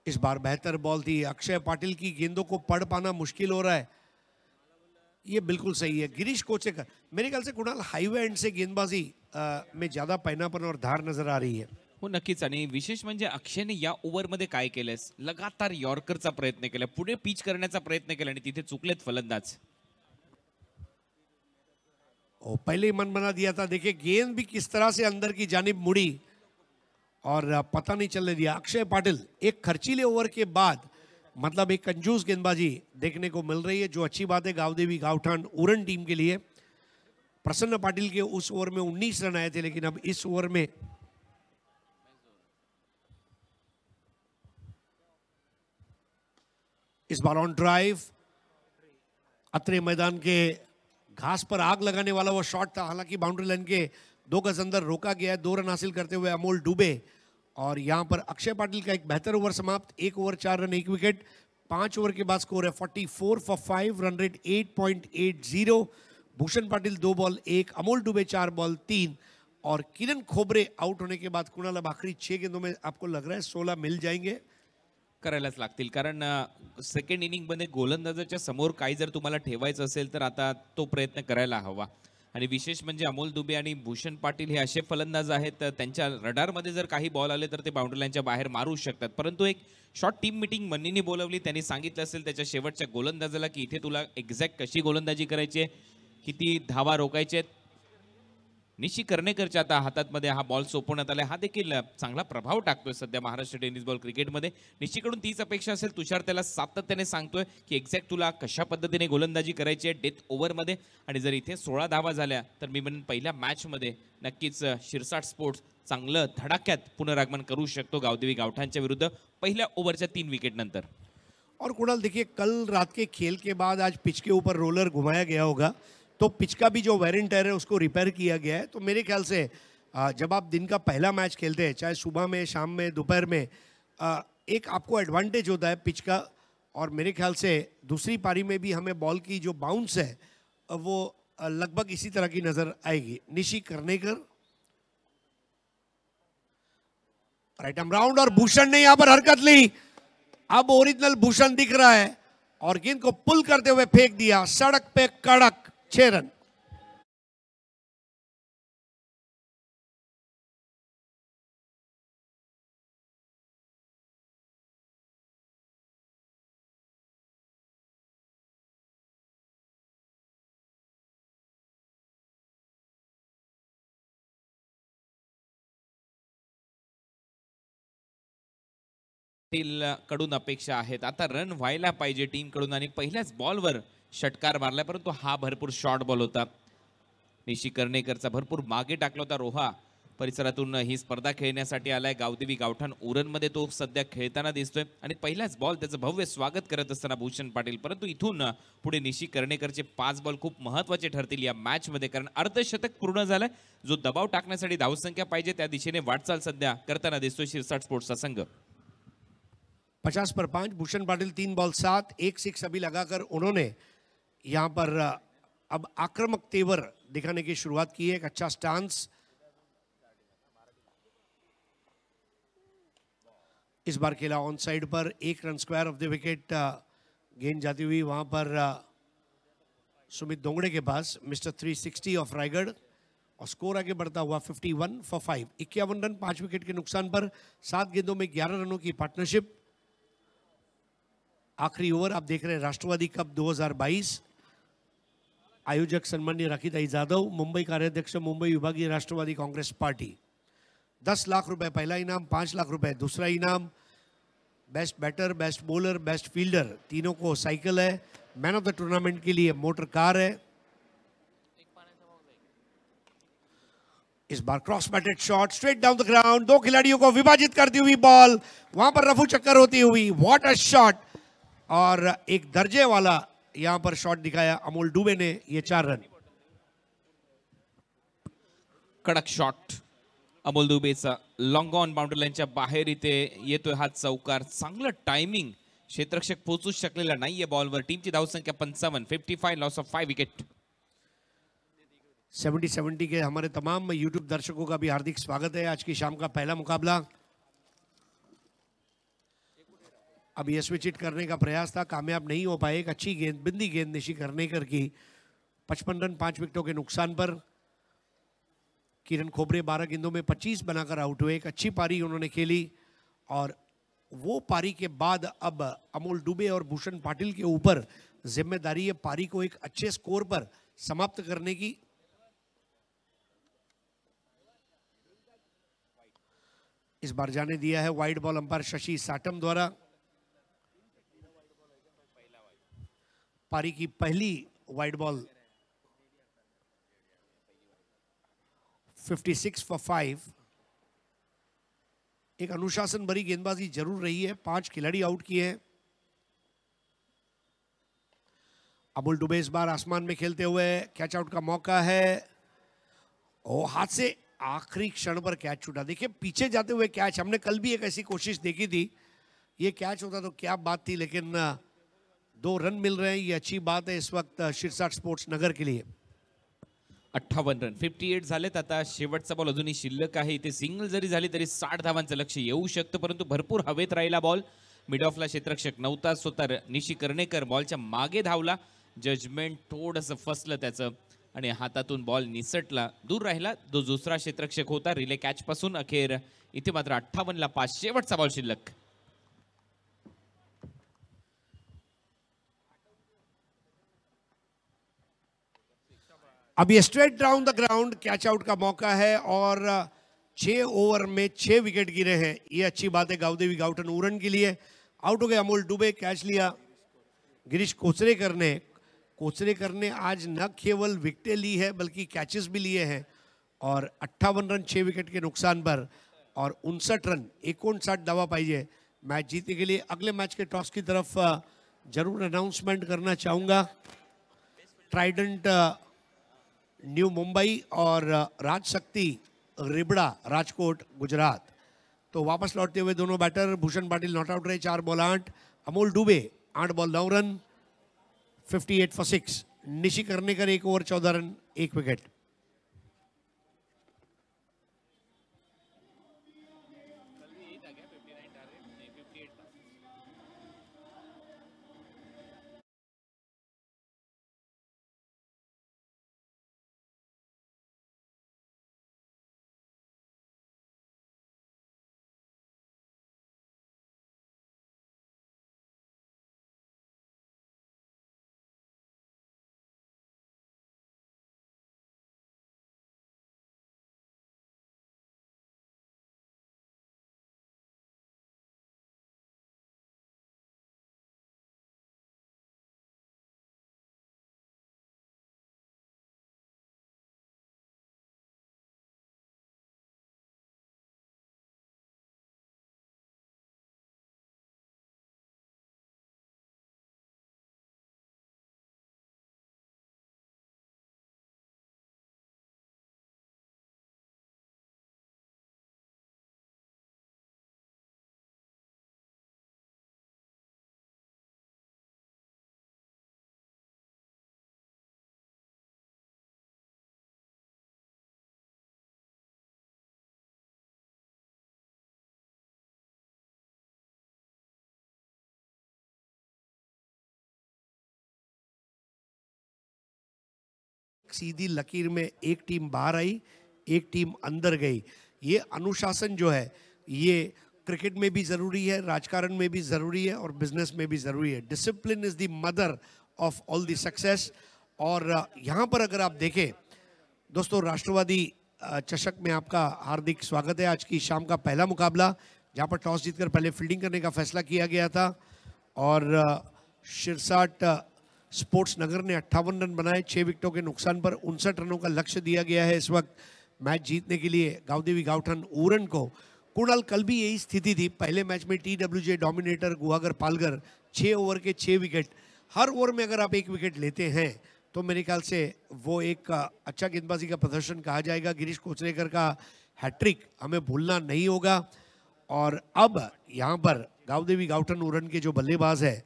इस बार बेहतर बॉल थी अक्षय पाटिल की गेंदों को पढ़ पाना मुश्किल हो रहा है ये बिल्कुल सही है गिरीश कोचेकर मेरे ख्याल से कुणाल हाईवे एंड से गेंदबाजी में ज़्यादा पैनापन और धार नजर आ रही है हो नक्कीच आणि विशेष म्हणजे अक्षयने या ओव्हरमध्ये काय केलंस लगातार यॉर्करचा प्रयत्न केला पुढे पिच करण्याचा प्रयत्न केला आणि तिथे चुकलेत फलंदाज ओ, पहले ही मन बना दिया था देखिए गेंद भी किस तरह से अंदर की जानब मुड़ी और पता नहीं चलने दिया अक्षय पाटिल एक खर्चीले ओवर के बाद मतलब एक कंजूस गेंदबाजी देखने को मिल रही है जो अच्छी बात है गावदेवी गावठान उरन टीम के लिए प्रसन्न पाटिल के उस ओवर में 19 रन आए थे लेकिन अब इस ओवर में इस बार ऑन ड्राइव अतरे मैदान के घास पर आग लगाने वाला वो शॉट था हालांकि बाउंड्री लाइन के दो गज अंदर रोका गया है दो रन हासिल करते हुए अमोल डूबे और यहां पर अक्षय पाटिल का एक बेहतर ओवर समाप्त एक ओवर चार रन एक विकेट पांच ओवर के बाद स्कोर है 44 for five run rate zero Bhushan Patil दो बॉल एक अमोल डूबे चार बॉल तीन और किरण खोबरे आउट होने के बाद कुणाल आखिरी छह गेंदों में आपको लग रहा है सोलह मिल जाएंगे करायलाच लागतील कारण सेकंड इनिंगमध्ये गोलंदाजाच्या समोर काही जर तुम्हाला ठेवायचं असेल तर आता तो प्रयत्न करायला हवा आणि विशेष म्हणजे अमोल दुबे आणि भूषण पाटील हे असे फलंदाज आहेत त्यांच्या रडारमध्ये जर काही बॉल आले तर ते बाउंड्रीलाईनच्या बाहेर मारू शकतात परंतु एक शॉर्ट टीम मिटिंग मन्नीने बोलवली त्यांनी सांगितलं असेल त्याच्या शेवटच्या गोलंदाजाला की इथे तुला एक्झॅक्ट कशी गोलंदाजी करायची आहे किती धावा रोखायचे आहेत निशी कर्णेकरच्या आता हातातमध्ये हा बॉल सोपवण्यात आला हा देखील चांगला प्रभाव टाकतोय सध्या महाराष्ट्र टेनिस बॉल क्रिकेटमध्ये निशीकडून तीच अपेक्षा असेल तुषार त्याला सातत्याने सांगतोय की एक्झॅक्ट तुला कशा पद्धतीने गोलंदाजी करायची आहे डेथ ओव्हरमध्ये आणि जर इथे सोळा धावा झाल्या तर मी म्हणेन पहिल्या मॅचमध्ये नक्कीच शिरसाट स्पोर्ट्स चांगलं धडाक्यात पुनरागमन करू शकतो गावदेवी गावठांच्या विरुद्ध पहिल्या ओव्हरच्या तीन विकेट नंतर और कुणाल देखिए कल रात के खेल के बाद आज पिच के ऊपर रोलर घुमाया गया होगा तो पिच का भी जो वेरेंट है उसको रिपेयर किया गया है तो मेरे ख्याल से जब आप दिन का पहला मैच खेलते हैं चाहे सुबह में शाम में दोपहर में एक आपको एडवांटेज होता है पिच का और मेरे ख्याल से दूसरी पारी में भी हमें बॉल की जो बाउंस है वो लगभग इसी तरह की नज़र आएगी Nishi Karnekar right arm round और भूषण ने यहां पर हरकत ली अब ओरिजिनल भूषण दिख रहा है और गेंद को पुल करते हुए फेंक दिया सड़क पे कड़क टीम कडून अपेक्षा आहेत आता रन व्हायला पाहिजे टीम कडून आणि पहिल्याच बॉलवर षटकार मारला परंतु हा भरपूर शॉर्ट बॉल होता निशी कर्णेकरचा भरपूर मागे टाकला होता रोहा परिसरातून ही स्पर्धा खेळण्यासाठी आलाय गावदेवी गावठाण उरणमध्ये तो सध्या खेळताना दिसतोय आणि पहिलाच बॉल त्याचं भव्य स्वागत करत असताना भूषण पाटील परंतु इथून पुढे निशी कर्णेकरचे पाच बॉल खूप महत्वाचे ठरतील या मॅचमध्ये कारण अर्धशतक पूर्ण झालंय जो दबाव टाकण्यासाठी धावसंख्या पाहिजे त्या दिशेने वाटचाल सध्या करताना दिसतोय शिरसाट स्पोर्ट्सचा संघ पचास पर पांच भूषण पाटील तीन बॉल सात एक सिक्स अभी लगाकर उन्होंने यहाँ पर अब आक्रामक तेवर दिखाने की शुरुआत की है एक अच्छा स्टांस इस बार खेला ऑन साइड पर एक run square off the wicket गेंद जाती हुई वहां पर सुमित दोंगड़े के पास मिस्टर 360 ऑफ रायगढ़ और स्कोर आगे बढ़ता हुआ 51 फॉर फाइव इक्यावन रन पांच विकेट के नुकसान पर सात गेंदों में 11 रनों की पार्टनरशिप आखिरी ओवर आप देख रहे हैं राष्ट्रवादी कप 2022 आयोजक सन्मान्य राखीताई जाधव मुंबई कार्याध्यक्ष मुंबई विभागीय राष्ट्रवादी कांग्रेस पार्टी दस लाख रुपए पहला इनाम पाँच लाख रुपए दूसरा इनाम best batter best bowler best fielder तीनों को साइकिल है मैन ऑफ द टूर्नामेंट के लिए मोटर कार है इस बार cross batted shot straight down the ground दो खिलाड़ियों को विभाजित करती हुई बॉल वहां पर रफू चक्कर होती हुई वॉट अ शॉट और एक दर्जे वाला यहां पर शॉट दिखाया अमोल डुबे ने ये चार रन कडक शॉट अमोल दुबेचा लॉन्ग ऑन बाउंड्री लाइन बाहर इतने ये तो हाथ चौकार चांगलं टायमिंग क्षेत्रक्षक बॉल वर टीम की धाव संख्या पंचावन fifty five loss of five wicket seventy seventy के हमारे तमाम यूट्यूब दर्शकों का भी हार्दिक स्वागत है आज की शाम का पहला मुकाबला अब यशवी चिट करने का प्रयास था कामयाब नहीं हो पाए एक अच्छी गेंद बिंदी गेंदनेशी करने कर की पचपन रन पाँच विकेटों के नुकसान पर किरण खोबरे बारह गेंदों में पच्चीस बनाकर आउट हुए एक अच्छी पारी उन्होंने खेली और वो पारी के बाद अब अमोल डुबे और भूषण पाटिल के ऊपर जिम्मेदारी है पारी को एक अच्छे स्कोर पर समाप्त करने की इस बार जाने दिया है wide ball umpire Shashi Satam द्वारा पारी की पहली वाइड बॉल 56 फॉर फाइव एक अनुशासन भरी गेंदबाजी जरूर रही है पांच खिलाड़ी आउट किए हैं अबुल डुबे इस बार आसमान में खेलते हुए कैच आउट का मौका है ओ हाथ से आखिरी क्षण पर कैच छूटा देखिए पीछे जाते हुए कैच हमने कल भी एक ऐसी कोशिश देखी थी ये कैच होता तो क्या बात थी लेकिन दो रन मिल रहे हैं ये अच्छी बात है इस वक्त शिरसाट स्पोर्ट्स नगर के लिए अठ्ठावन्न रन फिफ्टी एट झालेत आता शेवटचा बॉल अजूनही शिल्लक आहे इथे सिंगल जरी झाली तरी साठ धावांचं लक्ष येऊ शकतं परंतु भरपूर हवेत राहिला बॉल मिड ऑफला क्षेत्रक्षक नव्हता स्वतः निशी कर्णेकर बॉलच्या मागे धावला जजमेंट थोडंसं फसलं त्याचं आणि हातातून बॉल निसटला दूर राहिला जो दुसरा क्षेत्रक्षक होता रिले कॅचपासून अखेर इथे मात्र अठ्ठावन्नला पाच शेवटचा बॉल शिल्लक अभी straight down the ground catch out का मौका है और छः ओवर में छः विकेट गिरे हैं ये अच्छी बात है गाउदेवी गाउटन उरन के लिए आउट हो गए अमोल डुबे कैच लिया गिरीश कोचरेकर ने कोचरेकर ने आज न केवल विकटें ली है बल्कि कैचेस भी लिए हैं और अट्ठावन रन छः विकेट के नुकसान पर और उनसठ रन एकोणसाठ दवा पाइए मैच जीतने के लिए अगले मैच के टॉस की तरफ जरूर अनाउंसमेंट करना चाहूँगा ट्राइडेंट न्यू मुंबई और राजशक्ति रिबड़ा राजकोट गुजरात तो वापस लौटते हुए दोनों batter Bhushan Patil not out रहे चार बॉल आठ अमोल डुबे आठ बॉल नौ run fifty eight for six Nishi कर एक ओवर चौदह रन एक विकेट सीधी लकीर में एक टीम बाहर आई एक टीम अंदर गई ये अनुशासन जो है ये क्रिकेट में भी ज़रूरी है राजकारण में भी ज़रूरी है और बिजनेस में भी ज़रूरी है discipline is the mother of all the success और यहाँ पर अगर आप देखें दोस्तों राष्ट्रवादी चषक में आपका हार्दिक स्वागत है आज की शाम का पहला मुकाबला जहाँ पर टॉस जीतकर पहले फील्डिंग करने का फैसला किया गया था और शिरसाट स्पोर्ट्स नगर ने अट्ठावन रन बनाए छः विकेटों के नुकसान पर उनसठ रनों का लक्ष्य दिया गया है इस वक्त मैच जीतने के लिए गावदेवी गावठन ऊरन को कुणाल कल भी यही स्थिति थी पहले मैच में T W J dominator Guhagar Palghar छः ओवर के छः विकेट हर ओवर में अगर आप एक विकेट लेते हैं तो मेरे ख्याल से वो एक अच्छा गेंदबाजी का प्रदर्शन कहा जाएगा गिरीश कोचरेकर का हैट्रिक हमें भूलना नहीं होगा और अब यहाँ पर गावदेवी गावठन उरन के जो बल्लेबाज है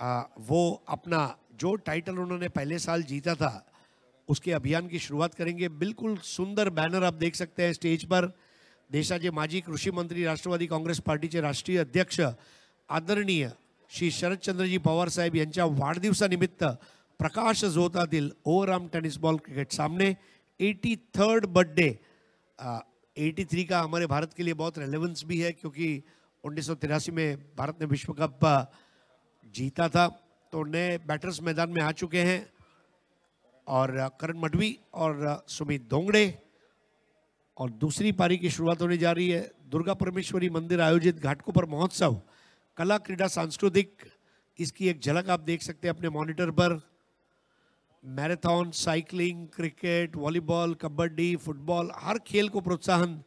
आ, वो अपना जो टाइटल उन्होंने पहले साल जीता था उसके अभियान की शुरुआत करेंगे बिल्कुल सुंदर बैनर आप देख सकते हैं स्टेज पर देशाचे माजी कृषि मंत्री राष्ट्रवादी कांग्रेस पार्टी के राष्ट्रीय अध्यक्ष आदरणीय श्री शरदचंद्रजी साहब यांच्या वाढदिवसानिमित्त Prakash over overarm tennis ball cricket सामने eighty third birthday eighty three का हमारे भारत के लिए बहुत रेलेवेंस भी है क्योंकि उन्नीस में भारत ने विश्व कप जीता था तो नए बैटर्स मैदान में आ चुके हैं और करण मडवी और सुमित दोंगड़े और दूसरी पारी की शुरुआत होने जा रही है दुर्गा परमेश्वरी मंदिर आयोजित घाटकोपर महोत्सव कला क्रीडा सांस्कृतिक इसकी एक झलक आप देख सकते हैं अपने मॉनिटर पर marathon cycling cricket volleyball kabaddi football हर खेल को प्रोत्साहन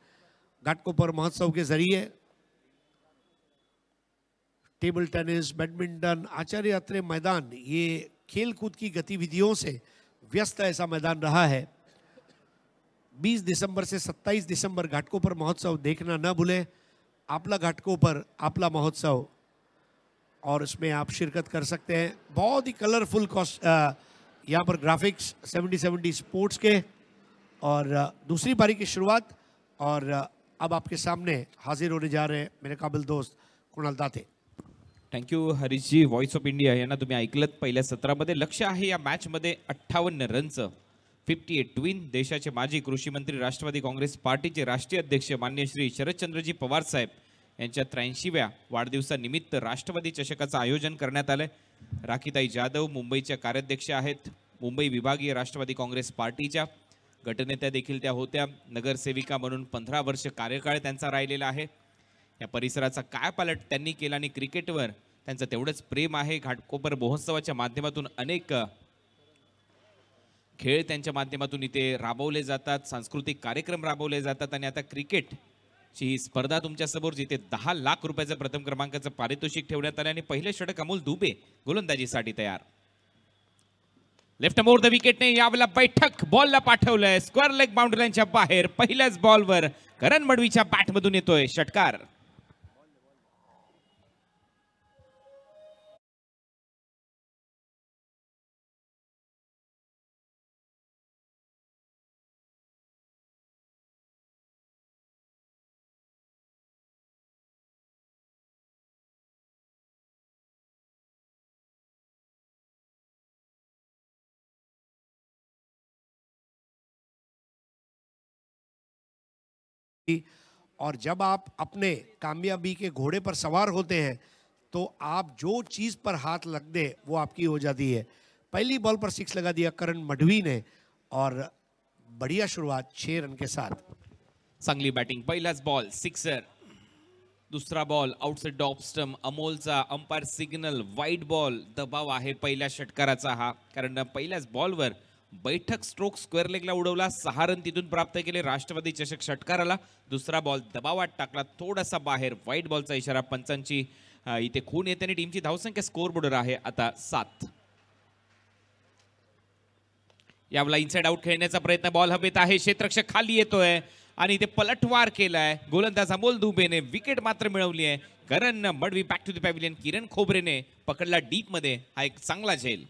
घाटकोपर महोत्सव के जरिए टेबल टेनिस बैडमिंटन आचार्य यात्रे मैदान ये खेल कूद की गतिविधियों से व्यस्त ऐसा मैदान रहा है 20 दिसंबर से 27 दिसंबर पर महोत्सव देखना न भूलें आपला घाटकों पर आपला महोत्सव और इसमें आप शिरकत कर सकते हैं बहुत ही कलरफुल कॉस्ट यहाँ पर ग्राफिक्स 70 70 स्पोर्ट्स के और दूसरी पारी की शुरुआत और अब आपके सामने हाजिर होने जा रहे हैं मेरे काबिल दोस्त Kunal Date thank you Harishji voice of India यांना तुम्ही ऐकलत पहिल्या सत्रामध्ये लक्ष आहे या मॅचमध्ये अठ्ठावन्न रनचं फिफ्टी एट ट्विन देशाचे माजी कृषी मंत्री राष्ट्रवादी काँग्रेस पार्टीचे राष्ट्रीय अध्यक्ष मान्य श्री शरदचंद्रजी पवार साहेब यांच्या त्र्याऐंशीव्या वाढदिवसानिमित्त राष्ट्रवादी चषकाचं आयोजन करण्यात आलं राखीताई जाधव मुंबईच्या कार्याध्यक्ष आहेत मुंबई विभागीय राष्ट्रवादी काँग्रेस पार्टीच्या गटनेत्या देखील त्या होत्या नगरसेविका म्हणून पंधरा वर्ष कार्यकाळ त्यांचा राहिलेला आहे या परिसराचा काय पालट त्यांनी केला आणि क्रिकेटवर त्यांचं तेवढंच प्रेम आहे घाटकोपर महोत्सवाच्या माध्यमातून अनेक खेळ त्यांच्या माध्यमातून इथे राबवले जातात सांस्कृतिक कार्यक्रम राबवले जातात आणि आता क्रिकेट ची ही स्पर्धा तुमच्यासमोर जिथे दहा लाख रुपयाचं प्रथम क्रमांकाचं पारितोषिक ठेवण्यात आलं आणि पहिले षटक अमोल दुबे गोलंदाजीसाठी तयार लेफ्ट मोर द विकेटने नाही यावेळेला बैठक बॉलला पाठवलंय स्क्वेअर लेग बाउंड्रीच्या बाहेर पहिल्याच बॉलवर करण मडवीच्या बॅटमधून येतोय षटकार और जब आप अपने कामयाबी के घोड़े पर सवार होते हैं तो आप जो चीज़ पर हाथ लग दे वो आपकी हो जाती है पहली बॉल पर सिक्स लगा दिया करण मडवी ने और बढ़िया शुरुआत छः रन के साथ संगली बैटिंग पहला बॉल सिक्सर दूसरा ball outside off stump Amol umpire signal wide ball दबाव है पहला षटकारा हा कारण बॉल वर बैठक स्ट्रोक स्क्वेअर लेगला उडवला सहा रन तिथून प्राप्त केले राष्ट्रवादी चषक षटकार आला दुसरा बॉल दबावात टाकला थोडासा बाहेर वाईट बॉलचा इशारा पंचांची इथे खून येते आणि टीमची धावसंख्या स्कोर बोर्डर आहे आता सात यावला इनसाइड आउट खेळण्याचा प्रयत्न बॉल हवेत आहे क्षेत्रक्ष खाली येतोय आणि इथे पलटवार केलाय गोलंदाज अमोल दुबेने विकेट मात्र मिळवली आहे Karan Madvi back to the Kiran खोबरेने पकडला डीप मध्ये हा एक चांगला झेल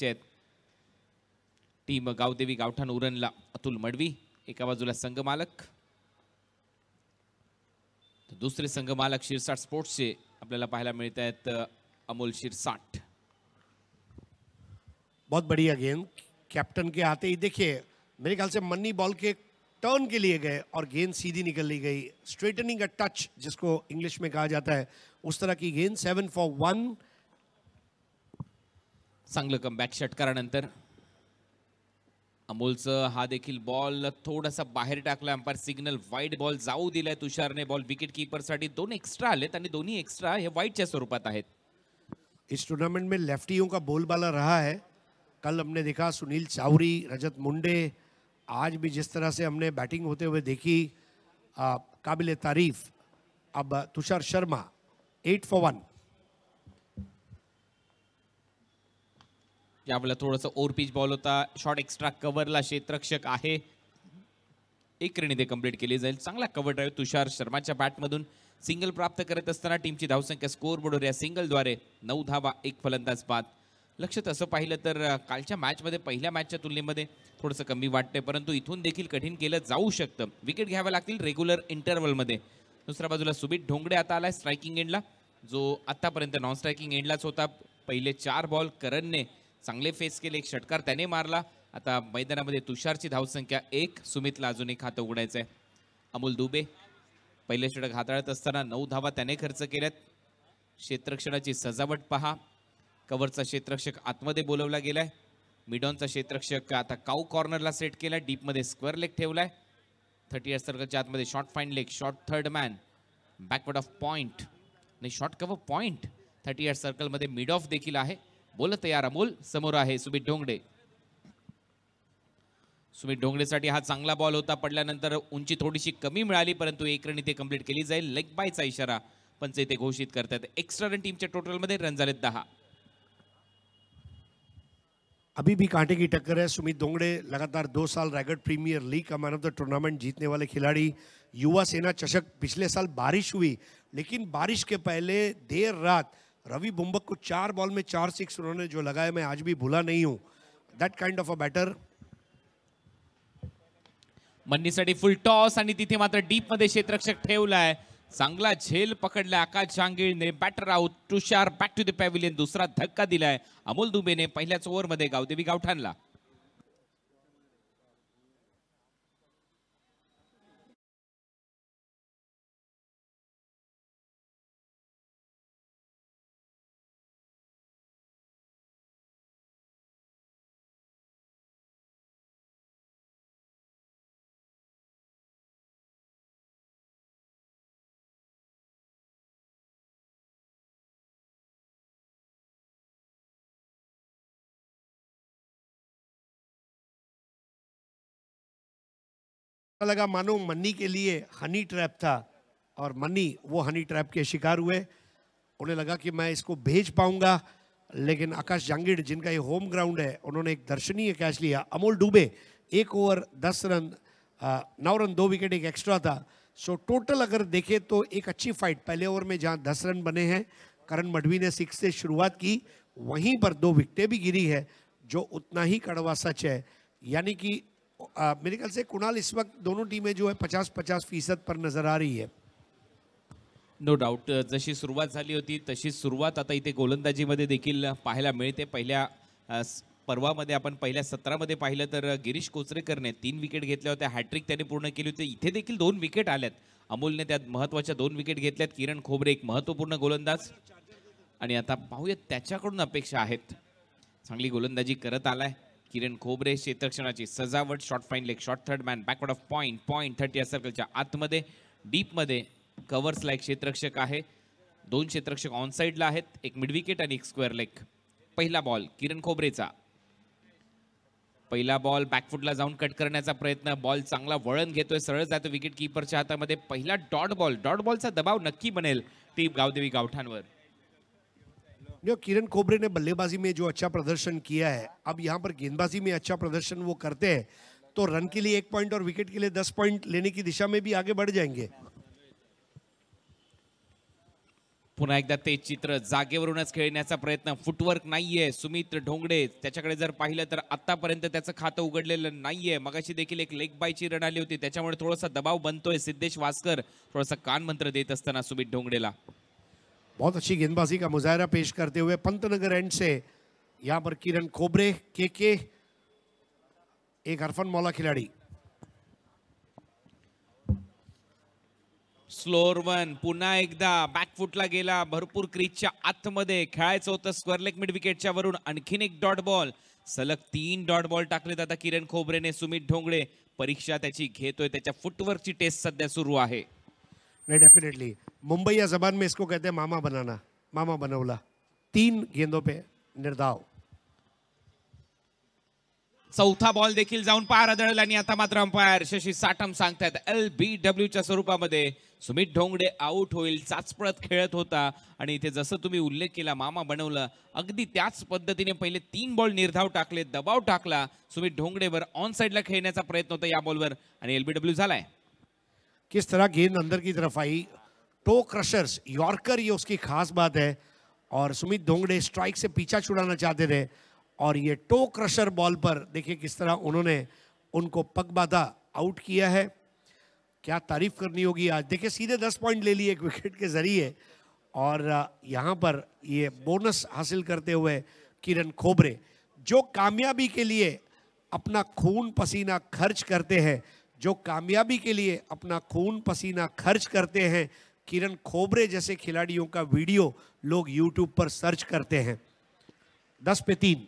चेत टीम गावदेवी गावठाण उरणला अतुल मडवी एका बाजूला संघ मालक दुसरे संघ मालक शिरसाट स्पोर्ट्सचे आपल्याला पाहायला मिळत आहेत अमोल शिरसाट बहुत बढ़िया गेंद कैप्टन के आते ही देखिए मेरे ख्याल से मन्नी बॉल के टर्न के लिए गए और गेंद सीधी निकल ली गई स्ट्रेटनिंग अ टच जिसको इंग्लिश में कहा जाता है उस तरह की गेंद सेवन फॉर वन चांगलं कम बॅक षटकारानंतर अमोलचं हा देखील बॉल थोडासा बाहेर टाकला अंपायर सिग्नल वाईट बॉल जाऊ दिलाय तुषारने बॉल विकेट साठी दोन एक्स्ट्रा आलेत आणि दोन्ही एक्स्ट्रा हे वाईटच्या स्वरूपात आहेत इस टूर्नामेंट में लेफ्टियों का बोलबाला रहा है कल हमने देखा सुनील चावरी रजत मुंडे आज भी जिस तरह से हमने बैटिंग होते हुए देखी काबिल तारीफ अब Tushar Sharma eight for one त्यावेळेला थोडस ओव्हर पिच बॉल होता शॉर्ट एक्स्ट्रा कव्हरला क्षेत्रक्षक आहे एक रेणी ते कम्प्लीट केली जाईल चांगला कव्हर ड्राईव्ह तुषार शर्माच्या बॅटमधून सिंगल प्राप्त करत असताना टीमची धावसंख्या स्कोर बोर्डवर या सिंगलद्वारे नऊ धावा एक फलंदाज बाद लक्ष तसं पाहिलं तर कालच्या मॅचमध्ये पहिल्या मॅचच्या तुलनेमध्ये थोडंसं कमी वाटतंय परंतु इथून देखील कठीण केलं जाऊ शकतं विकेट घ्यावं लागतील रेग्युलर इंटरवलमध्ये दुसऱ्या बाजूला सुबीत ढोंगडे आता आलाय स्ट्रायकिंग एंडला जो आत्तापर्यंत नॉन स्ट्रायकिंग एंडलाच होता पहिले चार बॉल करणने चांगले फेस केले एक षटकार त्याने मारला आता मैदानामध्ये तुषारची धावसंख्या एक सुमितला अजून एक हात उघडायचा आहे अमोल दुबे पहिले षटक हाताळत असताना नऊ धावा त्याने खर्च केल्यात क्षेत्रक्षणाची सजावट पहा कवरचा क्षेत्रक्षक आतमध्ये बोलवला गेलाय मिडॉनचा क्षेत्रक्षक आता काऊ कॉर्नरला सेट केलाय डीपमध्ये स्क्वेअर लेग ठेवलाय थर्टी एट सर्कलच्या आतमध्ये short fine leg short third man backward of point नाही short cover point thirty yard सर्कलमध्ये मिड ऑफ देखील आहे बोलत तयार अमोल समोर आहे सुमित ढोंगडे सुमित साठी हा चांगला बॉल होता पडल्यानंतर उंची थोडीशी कमी मिळाली परंतु एक रन इथे कंप्लीट केली जाईल लेग बायचा इशारा पंच इथे घोषित करतात एक्स्ट्रा रन टीमच्या टोटलमध्ये रन झाले दहा अभी भी कांटे की टक्कर है सुमित डोंगडे लगातार दो साल रायगढ़ प्रीमियर लीग का मैन ऑफ द टूर्नामेंट जीतने वाले खिलाड़ी युवा सेना चषक पिछले साल बारिश हुई लेकिन बारिश के पहले देर रात रवि बुम्बक को चार बॉल में चार सिक्स उन्होंने जो लगाया मैं आज भी भूला नहीं हूं that kind of a batter मन्नीसाठी फुल टॉस तिथे मात्र डीप मध्य क्षेत्र ठेवलाय चांगला झेल पकड़ आकाश ने batter out Tushar back to the दुसरा धक्का दिलाय अमोल दुबे ने पहले दुबेने पहिल्याच ओव्हरमध्ये गावदेवी ठानला लगा मानो मन्नी के लिए हनी ट्रैप था और मन्नी वो हनी ट्रैप के शिकार हुए उन्हें लगा कि मैं इसको भेज पाऊंगा लेकिन आकाश जांगिड़ जिनका ये होम ग्राउंड है उन्होंने एक दर्शनीय कैच लिया अमोल डूबे एक ओवर दस रन नौ रन दो विकेट एक एक्स्ट्रा था सो टोटल अगर देखें तो एक अच्छी फाइट पहले ओवर में जहां दस रन बने हैं करण मडवी ने सिक्स से शुरुआत की वहीं पर दो विकटें भी गिरी है जो उतना ही कड़वा सच है यानी कि मेरे ख्याल से कुणाल इस वक्त दोनों टीमें जो है पचास पचास फीसद पर नज़र आ रही है नो no डाऊट जशी सुरुवात झाली होती तशी सुरुवात आता इथे गोलंदाजीमध्ये देखील पाहायला मिळते पहिल्या पर्वामध्ये आपण पहिल्या सत्रामध्ये पाहिलं तर गिरीश कोचरेकरने तीन विकेट घेतल्या होत्या हॅट्रिक त्याने पूर्ण केली होती इथे देखील दोन विकेट आल्यात अमोलने त्यात महत्त्वाच्या दोन विकेट घेतल्यात किरण खोबरे एक महत्त्वपूर्ण गोलंदाज आणि आता पाहूया त्याच्याकडून अपेक्षा आहेत चांगली गोलंदाजी करत आलाय किरण खोबरे क्षेत्रक्षणाची सजावट short fine leg short third man backward of point point thirty या सर्कलच्या आतमध्ये डीपमध्ये कव्हर्सला एक क्षेत्रक्षक आहे दोन क्षेत्रक्षक ऑन साईडला आहेत एक मिडविकेट आणि एक स्क्वेअर लेग पहिला बॉल किरण खोबरेचा पहिला बॉल बॅकफुटला जाऊन कट करण्याचा प्रयत्न बॉल चांगला वळण घेतोय सरळ जातो विकेट किपरच्या हातामध्ये पहिला डॉट बॉल डॉट बॉलचा दबाव नक्की बनेल टीम गावदेवी गावठांवर जो किरण कोबरे ने बल्लेबाजी में जो अच्छा प्रदर्शन किया है अब यहाँ पर गेंदबाजी में अच्छा प्रदर्शन वो करते हैं तो रन के लिए एक पॉइंट और विकेट के लिए दस पॉइंट लेने की दिशा में भी आगे बढ़ जाएंगे पुन्हा एकदा ते चित्र जागेवरूनच प्रयत्न फुटवर्क नहीं है सुमित ढोंगडे जर पाहिलं तो आतापर्यंत खात उगड़े नहीं है मगाशी देखी एक लेग बायची रन आली होती थोड़ा सा दबाव बनते सिद्धेश थोड़ा सा कान मंत्र देत सुमित ढोंगडेला बहुत अच्छी गेंदबाजी का मुजाहरा पेश करते हुए पंतनगर एंड से यहां पर किरण खोबरे के के एक हरफन मौला खिलाड़ी वन पुन्हा एकदा बॅकफुटला गेला भरपूर क्रीजच्या आतमध्ये खेळायचं होतं स्क्वेअर लेग मिड विकेटच्या वरून आणखीन एक डॉट बॉल सलग तीन डॉट बॉल टाकले आता किरण खोबरेने सुमित ढोंगळे परीक्षा त्याची घेतोय त्याच्या फुटवरची टेस्ट सध्या सुरू आहे नहीं डेफिनेटली मुंबई या जबान में इसको कहते हैं मामा बनाना मामा बनौला तीन गेंदों पे निर्धाव चौथा बॉल देखील जाऊन पार आदळला आणि आता मात्र अंपायर शशी साठम सांगतायत एल बी डब्ल्यूच्या स्वरूपामध्ये सुमित ढोंगडे आऊट होईल चाचपळत खेळत होता आणि इथे जसं तुम्ही उल्लेख केला मामा बनवलं अगदी त्याच पद्धतीने पहिले तीन बॉल निर्धाव टाकले दबाव टाकला सुमित ढोंगडेवर ऑन साईडला खेळण्याचा प्रयत्न होता या बॉलवर आणि एल बी डब्ल्यू झालाय किस तरह गेंद अंदर की तरफ आई टो क्रशर्स यॉर्कर ये उसकी खास बात है और सुमित धोंगड़े स्ट्राइक से पीछा छुड़ाना चाहते थे और ये टो क्रशर बॉल पर देखिए किस तरह उन्होंने उनको पग बाधा आउट किया है क्या तारीफ करनी होगी आज देखिए सीधे दस पॉइंट ले लिए एक विकेट के ज़रिए और यहाँ पर ये बोनस हासिल करते हुए किरण खोबरे जो कामयाबी के लिए अपना खून पसीना खर्च करते हैं जो कामयाबी के लिए अपना खून पसीना खर्च करते हैं किरण खोबरे जैसे खिलाड़ियों का वीडियो लोग यूट्यूब पर सर्च करते हैं दस पे तीन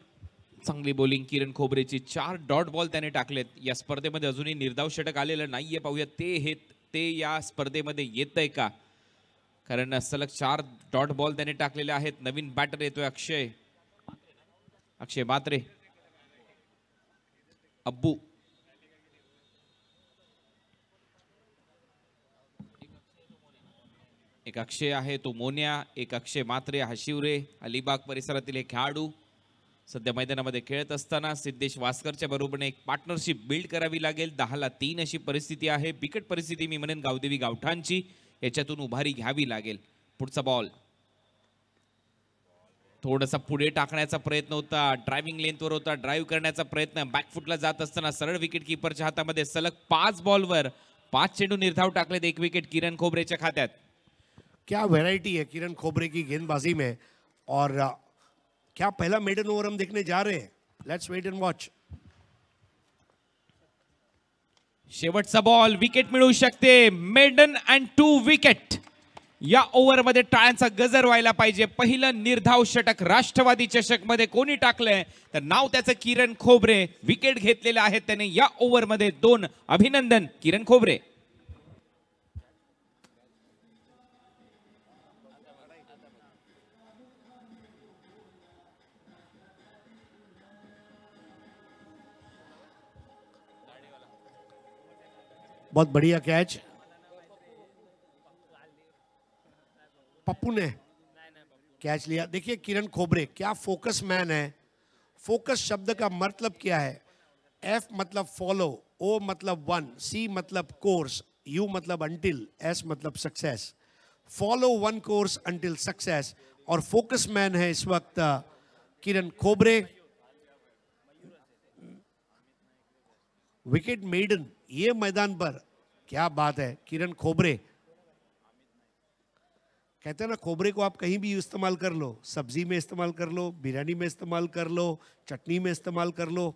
चांगली बॉलिंग किरण ची चार डॉट बॉल त्याने टाकलेत या स्पर्धेमध्ये अजूनही निर्धाव षटक आलेलं नाहीये पाहूया ते हे ते या स्पर्धेमध्ये येत आहे का कारण सलग चार डॉट बॉल त्याने टाकलेले आहेत नवीन बॅटर येतोय अक्षय अक्षय मात्रे अब्बू एक अक्षय आहे तो मोन्या एक अक्षय मात्रे हा शिवरे अलिबाग परिसरातील एक खेळाडू सध्या मैदानामध्ये खेळत असताना सिद्धेश वासकरच्या बरोबरने एक पार्टनरशिप बिल्ड करावी लागेल दहाला तीन अशी परिस्थिती आहे बिकट परिस्थिती मी म्हणेन गावदेवी गावठांची याच्यातून उभारी घ्यावी लागेल पुढचा बॉल थोडासा पुढे टाकण्याचा प्रयत्न होता ड्रायव्हिंग लेंथवर होता ड्राईव्ह करण्याचा प्रयत्न बॅकफुटला जात असताना सरळ विकेट किपरच्या हातामध्ये सलग पाच बॉलवर पाच चेंडू निर्धाव टाकलेत एक विकेट किरण खोबरेच्या खात्यात क्या वैरायटी है किरण खोबरे की गेंदबाजी में और क्या पहला मेडन ओवर हम देखने जा रहे हैं लेट्स वेट एंड वॉच शेवटचा बॉल विकेट मिळू शकते मेडन अँड टू विकेट या मध्ये टाळ्यांचा गजर व्हायला पाहिजे पहिलं निर्धाव षटक राष्ट्रवादी मध्ये कोणी टाकलंय तर नाव त्याचं किरण खोबरे विकेट घेतलेलं आहे त्याने या ओव्हरमध्ये दोन अभिनंदन किरण खोबरे बहुत बढ़िया कैच पप्पू ने कैच लिया देखिए किरण खोबरे क्या फोकस मैन है फोकस शब्द का मतलब क्या है एफ मतलब फॉलो ओ मतलब वन सी मतलब कोर्स यू मतलब अंटिल एस मतलब success follow one course until success और फोकस मैन है इस वक्त किरण खोबरे विकेट मेडन ये मैदान पर क्या बात है किरण खोबरे कहते हैं ना खोबरे को आप कहीं भी इस्तेमाल कर लो सब्जी में इस्तेमाल कर लो बिरयानी में इस्तेमाल कर लो चटनी में इस्तेमाल कर लो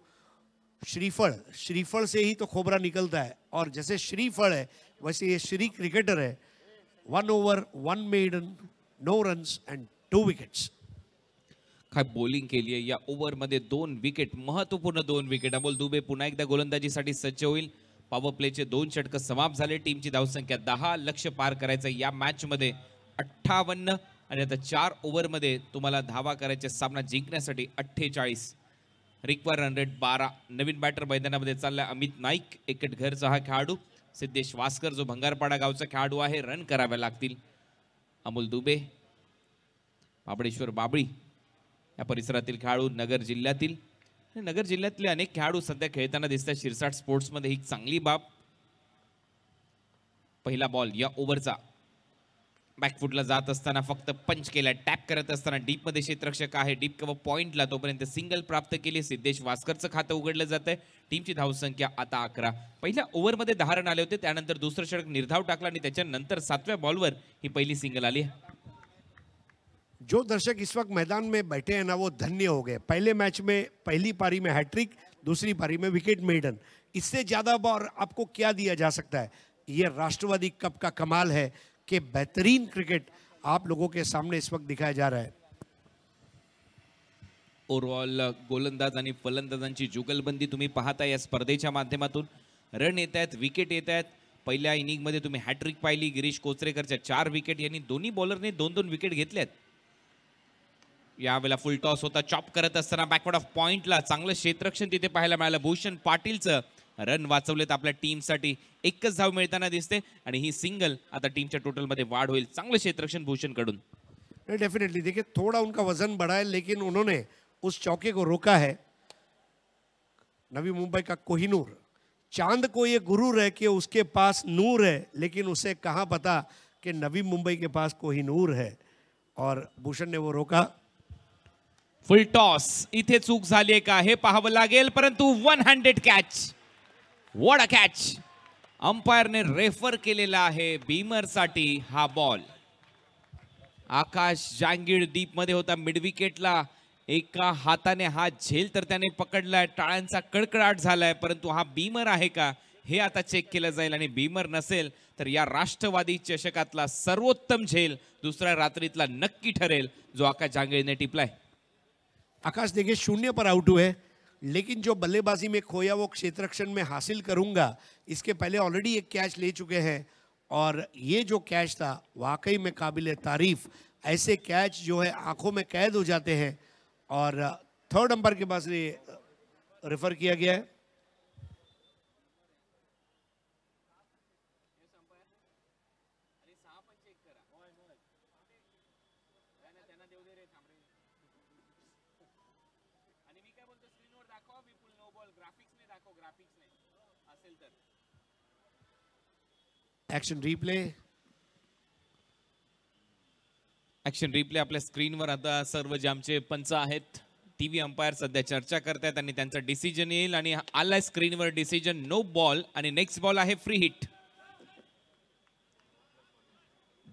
श्रीफल श्रीफल से ही तो खोबरा निकलता है और जैसे श्रीफल है वैसे ये श्री क्रिकेटर है one over one maiden no run and two wickets bowling के लिए या ओवर मध्य दोन विकेट महत्वपूर्ण दोन विकेट अमोल दुबे पुनः एकदा गोलंदाजी सज्ज होईल पॉवर दोन षटकं समाप्त झाले टीमची धावसंख्या दहा लक्ष पार करायचं या मॅचमध्ये अठ्ठावन्न आणि आता चार ओव्हरमध्ये तुम्हाला धावा करायचे सामना जिंकण्यासाठी अठ्ठेचाळीस रिक्वायर रन रेट बारा नवीन बॅटर मैदानामध्ये चालला अमित नाईक एकट घरचा हा खेळाडू सिद्धेश वास्कर जो भंगारपाडा गावचा खेळाडू आहे रन करावे लागतील अमोल दुबे बाबळेश्वर बाबळी या परिसरातील खेळाडू नगर जिल्ह्यातील नगर जिल्ह्यातले अनेक खेळाडू सध्या खेळताना दिसतात शिरसाट स्पोर्ट्समध्ये ही चांगली बाब पहिला बॉल या ओव्हरचा बॅकफुटला जात असताना फक्त पंच केला टॅप करत असताना डीपमध्ये क्षेत्रक्षक आहे डीप किंवा पॉईंटला तोपर्यंत सिंगल प्राप्त केली सिद्धेश वास्करचं खातं उघडलं जात आहे टीमची धावसंख्या आता अकरा पहिल्या ओव्हरमध्ये दहा रन आले होते त्यानंतर दुसरं षटक निर्धाव टाकला आणि त्याच्यानंतर सातव्या बॉलवर ही पहिली सिंगल आली जो दर्शक इस वक्त मैदान में बैठे हैं ना वो धन्य हो गए पहले मैच में पहली पारी में हैट्रिक दूसरी पारी में विकेट मेडन इससे ज़्यादा और आपको क्या दिया जा सकता है ये राष्ट्रवादी कप का कमाल है कि बेहतरीन क्रिकेट आप लोगों के सामने इस वक्त दिखाया जा रहा है ओवरऑल गोलंदाज फलंदाजा जुगलबंदी तुम्हें पहाता है स्पर्धे मध्यम रन ये विकेट ये पैला इनिंग मे तुम्हें हैट्रिक पाली गिरीश कोचरेकर चार विकेट यानी दोनों बॉलर ने दोन दोन विकेट घ यावेळेला फुल टॉस होता चॉप करत असताना बॅकवर्ड ऑफ पॉइंटला चांगलं क्षेत्रक्षण तिथे पाहायला मिळालं भूषण पाटीलचं रन वाचवलेत आपल्या टीमसाठी एकच धाव मिळताना दिसते आणि ही सिंगल आता टीमच्या टोटलमध्ये वाढ होईल चांगलं क्षेत्रक्षण भूषणकडून डेफिनेटली देखिए थोड़ा उनका वजन बढ़ा लेकिन उन्होंने उस चौके को रोका है नवी मुंबई का कोहिनूर चांद को ये गुरु रह के उसके पास नूर है लेकिन उसे कहाँ पता कि नवी मुंबई के पास कोहिनूर है और भूषण ने वो रोका फुल टॉस इथे चूक झाली आहे का हे पाहावं लागेल परंतु one hundred catch what a catch अंपायरने रेफर केलेला आहे बीमरसाठी हा बॉल आकाश जांगीड डीप मध्ये होता मिडविकेटला एका हाताने हा झेल तर त्याने पकडलाय टाळ्यांचा कडकडाट झालाय परंतु हा बीमर आहे का हे आता चेक केलं जाईल आणि बीमर नसेल तर या राष्ट्रवादी चषकातला सर्वोत्तम झेल दुसऱ्या रात्रीतला नक्की ठरेल जो आकाश जांगीडने टिपलाय आकाश देखिए शून्य पर आउट हुए लेकिन जो बल्लेबाजी में खोया वो क्षेत्र रक्षण में हासिल करूंगा इसके पहले ऑलरेडी एक कैच ले चुके हैं और ये जो कैच था वाकई में काबिल तारीफ ऐसे कैच जो है आंखों में कैद हो जाते हैं और थर्ड uh, अंपायर के पास रेफर uh, किया गया है ऍक्शन रिप्ले ऍक्शन रिप्ले आपल्या स्क्रीनवर आता सर्व जे आमचे पंच आहेत टी व्ही अंपायर सध्या चर्चा करतायत आणि त्यांचा डिसिजन येईल आणि आलाय स्क्रीनवर डिसिजन नो बॉल आणि नेक्स्ट बॉल आहे फ्री हिट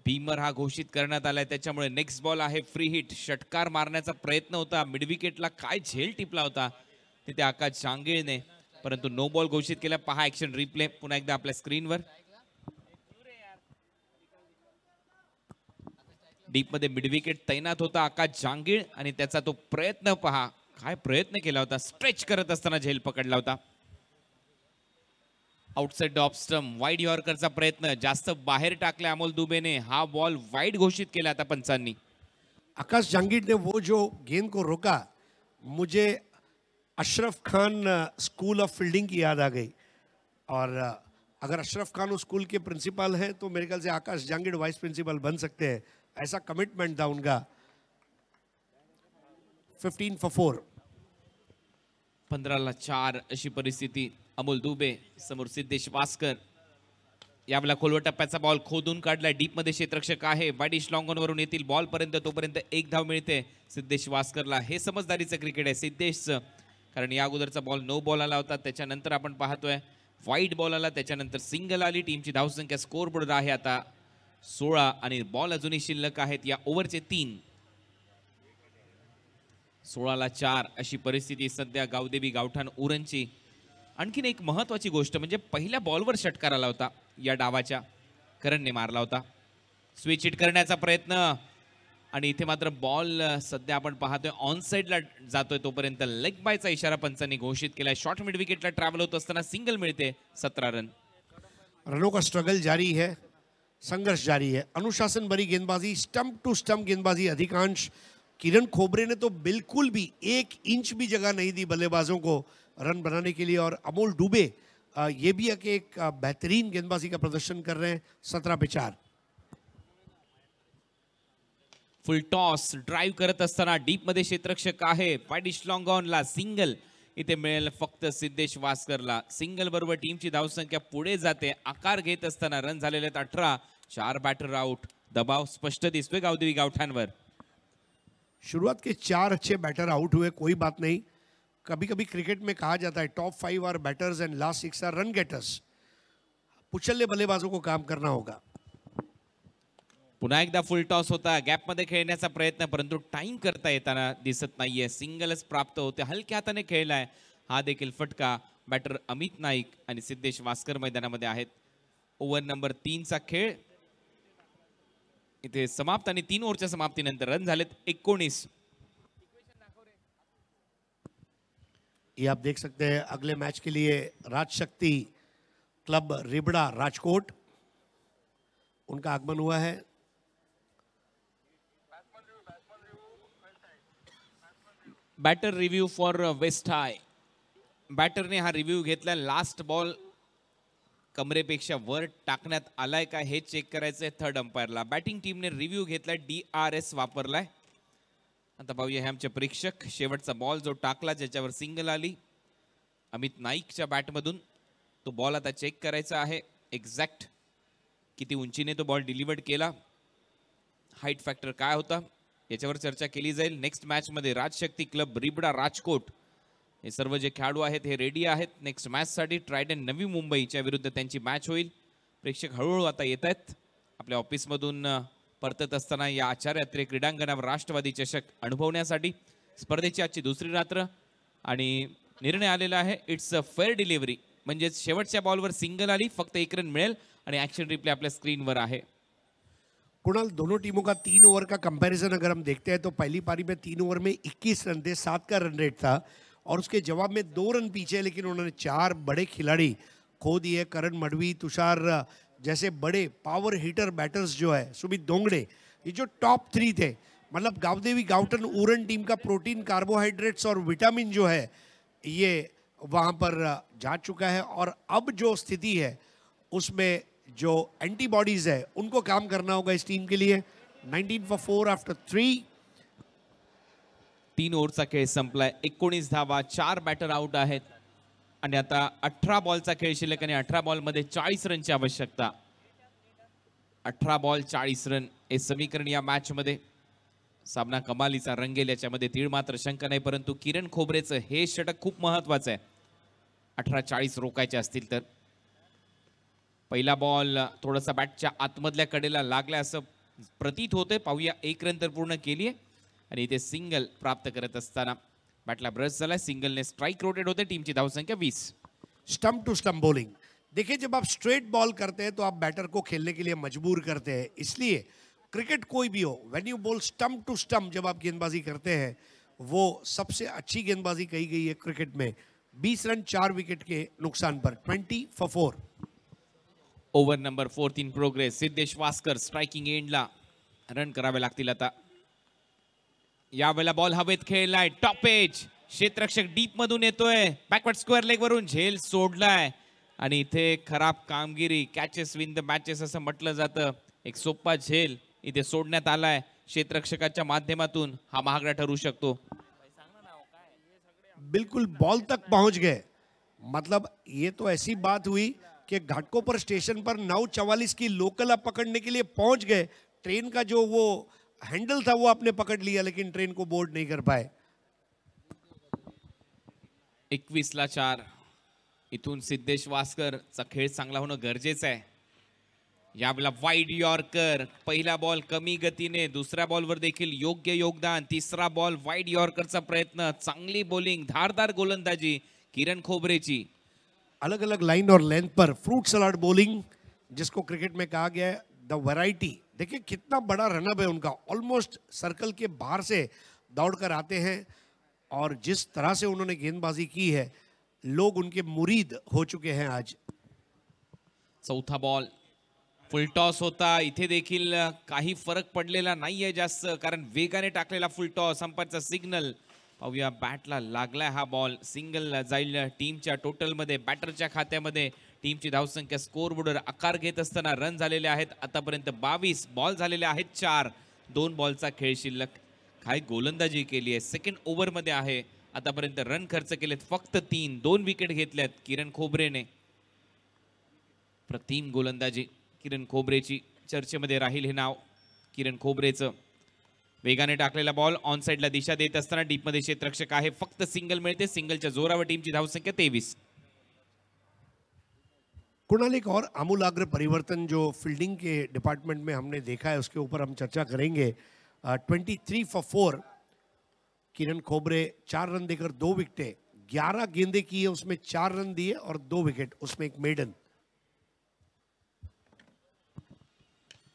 बीमर हा घोषित करण्यात आलाय त्याच्यामुळे नेक्स्ट बॉल आहे फ्री हिट षटकार मारण्याचा प्रयत्न होता मिडविकेटला काय झेल टिपला होता तिथे आकाश सांगेळने परंतु नो बॉल घोषित केला पहा ऍक्शन रिप्ले पुन्हा एकदा आपल्या स्क्रीनवर मिड विकेट तैनात होता आकाश जांगीळ आणि त्याचा तो प्रयत्न पहा काय प्रयत्न केला होता स्ट्रेच करत असताना झेल पकडला होता आउटसाइड डॉपस्टम वाईड यॉर्करचा प्रयत्न जास्त बाहेर टाकल्या अमोल दुबेने हा बॉल वाईड घोषित केला आता पंचांनी आकाश जांगीडने ने वो जो गेंद को रोका मुझे Ashraf Khan school of fielding की याद आ गई और अगर अशरफ खान उस स्कूल के प्रिंसिपल हैं तो मेरे ख्याल से आकाश जांगीड वाइस प्रिंसिपल बन सकते हैं ऐसा कमिटमेंट था उनका फिफ्टीन फॉर फोर पंधराला चार अशी परिस्थिती अमोल दुबे समोर सिद्धेश वास्कर यावेळेला खोलवर टप्प्याचा बॉल खोदून काढला डीप मध्ये क्षेत्रक्षक आहे बॅडिश वरून येतील बॉल पर्यंत तोपर्यंत एक धाव मिळते सिद्धेश वास्करला हे समजदारीचं क्रिकेट आहे सिद्धेशचं कारण या अगोदरचा बॉल नो बॉल आला होता त्याच्यानंतर आपण पाहतोय वाईट बॉल आला त्याच्यानंतर सिंगल आली टीमची धावसंख्या स्कोर बोर्ड आहे आता सोळा आणि बॉल अजूनही शिल्लक आहेत या ओव्हरचे तीन सोळाला चार अशी परिस्थिती सध्या गावदेवी गावठाण उरणची आणखीन एक महत्वाची गोष्ट म्हणजे पहिल्या बॉलवर षटकार आला होता या डावाच्या करणने मारला होता स्विच इट करण्याचा प्रयत्न आणि इथे मात्र बॉल सध्या आपण पाहतोय ऑन साईडला जातोय तोपर्यंत लेग बायचा इशारा पंचांनी घोषित केला शॉर्ट मिड विकेटला ट्रॅव्हल होत असताना सिंगल मिळते सतरा रन रनों का स्ट्रगल जारी है संघर्ष जारी है अनुशासन भरी गेंदबाजी स्टंप टू स्टंप गेंदबाजी अधिकांश किरण खोबरे ने तो बिल्कुल भी एक इंच भी जगह नहीं दी बल्लेबाजों को रन बनाने के लिए और अमोल डुबे ये भी एक, एक बेहतरीन गेंदबाजी का प्रदर्शन कर रहे हैं सत्रह पे चार फुल टॉस ड्राईव्ह करत असताना डीपमध्ये क्षेत्रक्षक आहे पाडिश लॉंगॉनला सिंगल इतने मिळेल फक्त सिद्धेश वास्करला सिंगल की धाव संख्या पुढे जते आकार घर रन अठरा चार बैटर आउट दबाव स्पष्ट दिसतोय गावदेवी गावठांवर शुरुआत के चार अच्छे बैटर आउट हुए कोई बात नहीं कभी कभी क्रिकेट में कहा जाता है top five are batters and last six are run getters पुचल्ले बल्लेबाजों को काम करना होगा पुन्हा एकदा फुल टॉस होता गैप गॅपमध्ये खेळण्याचा प्रयत्न परंतु टाइम करता येताना दिसत नहीं है सिंगलच प्राप्त होते हल्क हाथा ने हाताने है हा देखी फटका बैटर अमित नाईक सिद्धेश वास्कर मैदान मध्य ओवर नंबर तीन तीनचा खेल इथे समाप्त तीन ओवर समाप्ति नर रन एक ये आप देख सकते हैं अगले मैच के लिए राजशक्ति क्लब रिबड़ा राजकोट उनका आगमन हुआ है batter review for waist high batter ने हा रिव्यू घेतला लास्ट बॉल कमरेपेक्षा वर टाकण्यात आलाय का हे चेक करायचंय थर्ड अंपायरला बॅटिंग टीमने रिव्ह्यू घेतलाय डी आर एस वापरलाय आता पाहूया हे आमचे प्रेक्षक शेवटचा बॉल जो टाकला ज्याच्यावर सिंगल आली अमित नाईकच्या बॅटमधून तो बॉल आता चेक करायचा आहे एक्झॅक्ट किती उंचीने तो बॉल डिलिव्हर्ड केला हाईट फॅक्टर काय होता याच्यावर चर्चा केली जाईल नेक्स्ट मॅचमध्ये राजशक्ती क्लब रिबडा राजकोट हे सर्व जे खेळाडू आहेत हे रेडी आहेत नेक्स्ट मॅचसाठी ट्रायडन नवी मुंबईच्या विरुद्ध त्यांची मॅच होईल प्रेक्षक हळूहळू आता येत आहेत आपल्या ऑफिसमधून परतत असताना या आचार्यात्रे क्रीडांगणावर राष्ट्रवादी चषक अनुभवण्यासाठी स्पर्धेची आजची दुसरी रात्र आणि निर्णय आलेला आहे इट्स अ फेअर डिलिव्हरी म्हणजेच शेवटच्या बॉलवर सिंगल आली फक्त एक रन मिळेल आणि ऍक्शन रिप्ले आपल्या स्क्रीनवर आहे कुणाल दोनों टीमों का तीन ओवर का कंपैरिजन अगर हम देखते हैं तो पहली पारी में तीन ओवर में 21 रन थे सात का रन रेट था और उसके जवाब में दो रन पीछे लेकिन उन्होंने चार बड़े खिलाड़ी खो दिए करण मडवी तुषार जैसे बड़े पावर हीटर बैटर्स जो है सुमित दोंगड़े ये जो टॉप थ्री थे मतलब गावदेवी गाउटन उरन टीम का प्रोटीन कार्बोहाइड्रेट्स और विटामिन जो है ये वहाँ पर जा चुका है और अब जो स्थिति है उसमें जो एंटीबॉडीज़ है उनको काम करना होगा इस टीम के लिए 19 फॉर फोर आफ्टर थ्री तीन ओव्हरचा खेळ संपलाय एकोणीस धावा चार बॅटर आउट आहेत आणि आता अठरा बॉलचा खेळ शिल्लक आणि अठरा बॉलमध्ये चाळीस रनची आवश्यकता अठरा बॉल चाळीस रन हे समीकरण या मॅचमध्ये सामना कमालीचा रंगेल याच्यामध्ये तीळ मात्र शंका नाही परंतु किरण खोबरेचं हे षटक खूप महत्वाचं आहे अठरा चाळीस रोकायचे असतील तर पहिला बॉल थोडासा बॅटच्या आतमधल्या कडेला लागला असं प्रतीत होते पाहूया एक रन तर पूर्ण केली आहे आणि सिंगल प्राप्त करता बैटला ब्रश ब्रश सिंगल ने स्ट्राइक रोटेड होते टीम टीमची धावसंख्या वीस स्टम्प टू स्टम्प बॉलिंग देखिए जब आप स्ट्रेट बॉल करते हैं तो आप बैटर को खेलने के लिए मजबूर करते हैं इसलिए क्रिकेट कोई भी हो when you bowl stump to stump जब आप गेंदबाजी करते हैं वो सबसे अच्छी गेंदबाजी कही गई है क्रिकेट में 20 रन चार विकेट के नुकसान पर 20 for four over number fourth in progress Siddhesh Waskar striking एंडला रन करावे लगते लता यावेला बॉल हवेत खेळलाय टॉप एज क्षेत्ररक्षक डीप मधून येतोय बॅकवर्ड स्क्वेअर लेग वरून झेल सोडलाय आणि इथे खराब कामगिरी कॅचेस विन द मॅचेस असं म्हटलं जातं एक सोप्पा झेल इथे सोडण्यात आलाय क्षेत्ररक्षकाच्या माध्यमातून हा महागडा ठरू शकतो बिल्कुल बॉल तक पहुंच गए मतलब ये तो ऐसी बात हुई कि घाटकोपर स्टेशन पर नौ चवालीस की लोकल अब पकड़ने के लिए पहुंच गए ट्रेन का जो वो हैंडल था वो आपने पकड़ लिया लेकिन ट्रेन को बोर्ड नहीं कर पाए एकवीसला चार इथून सिद्धेश वासकरचा खेळ चांगला होणं गरजेचं आहे यॉर्कर पहिला बॉल कमी गतीने दुसऱ्या बॉलवर देखील योग्य योगदान तीसरा बॉल वाईड यॉर्करचा प्रयत्न चांगली बॉलिंग धारदार गोलंदाजी किरण खोबरेची अलग अलग लाइन और लेंथ पर फ्रूट सलाड बॉलिंग जिसको क्रिकेट में कहा गया है द वैरायटी देखिए कितना बड़ा रनअप है उनका ऑलमोस्ट सर्कल के बाहर से दौड़ कर आते हैं और जिस तरह से उन्होंने गेंदबाजी की है लोग उनके मुरीद हो चुके हैं आज चौथा बॉल फुलटॉस होता इथे देखी का फरक नहीं है जास्त कारण फुल टॉस फुलटॉस च सिग्नल पाहूया बॅटला हा बॉल सिंगल जाईल मध्य बैटर ऐसी खात्या टीमची धावसंख्या बोर्डवर आकार घेत असताना रन झालेले आहेत आतापर्यंत बावीस बॉल झालेले आहेत चार दोन बॉलचा खेळ शिल्लक काय गोलंदाजी केली आहे सेकंड ओव्हरमध्ये आहे आतापर्यंत रन खर्च केलेत फक्त तीन दोन विकेट घेतल्यात किरण खोबरेने प्रतिम गोलंदाजी किरण खोबरेची चर्चेमध्ये राहील हे नाव किरण खोबरेचं वेगाने टाकलेला बॉल ऑन साईडला दिशा देत असताना डीपमध्ये क्षेत्रक्षक आहे फक्त सिंगल मिळते सिंगलच्या जोरावर टीमची धावसंख्या तेवीस कुणाल एक और आमूलाग्र परिवर्तन जो फील्डिंग के डिपार्टमेंट में हमने देखा है उसके ऊपर हम चर्चा करेंगे twenty three for four Kiran Khobre चार रन देकर दो विकेटे ग्यारह गेंदे किए उसमें चार रन दिए और दो विकेट उसमें एक मेडन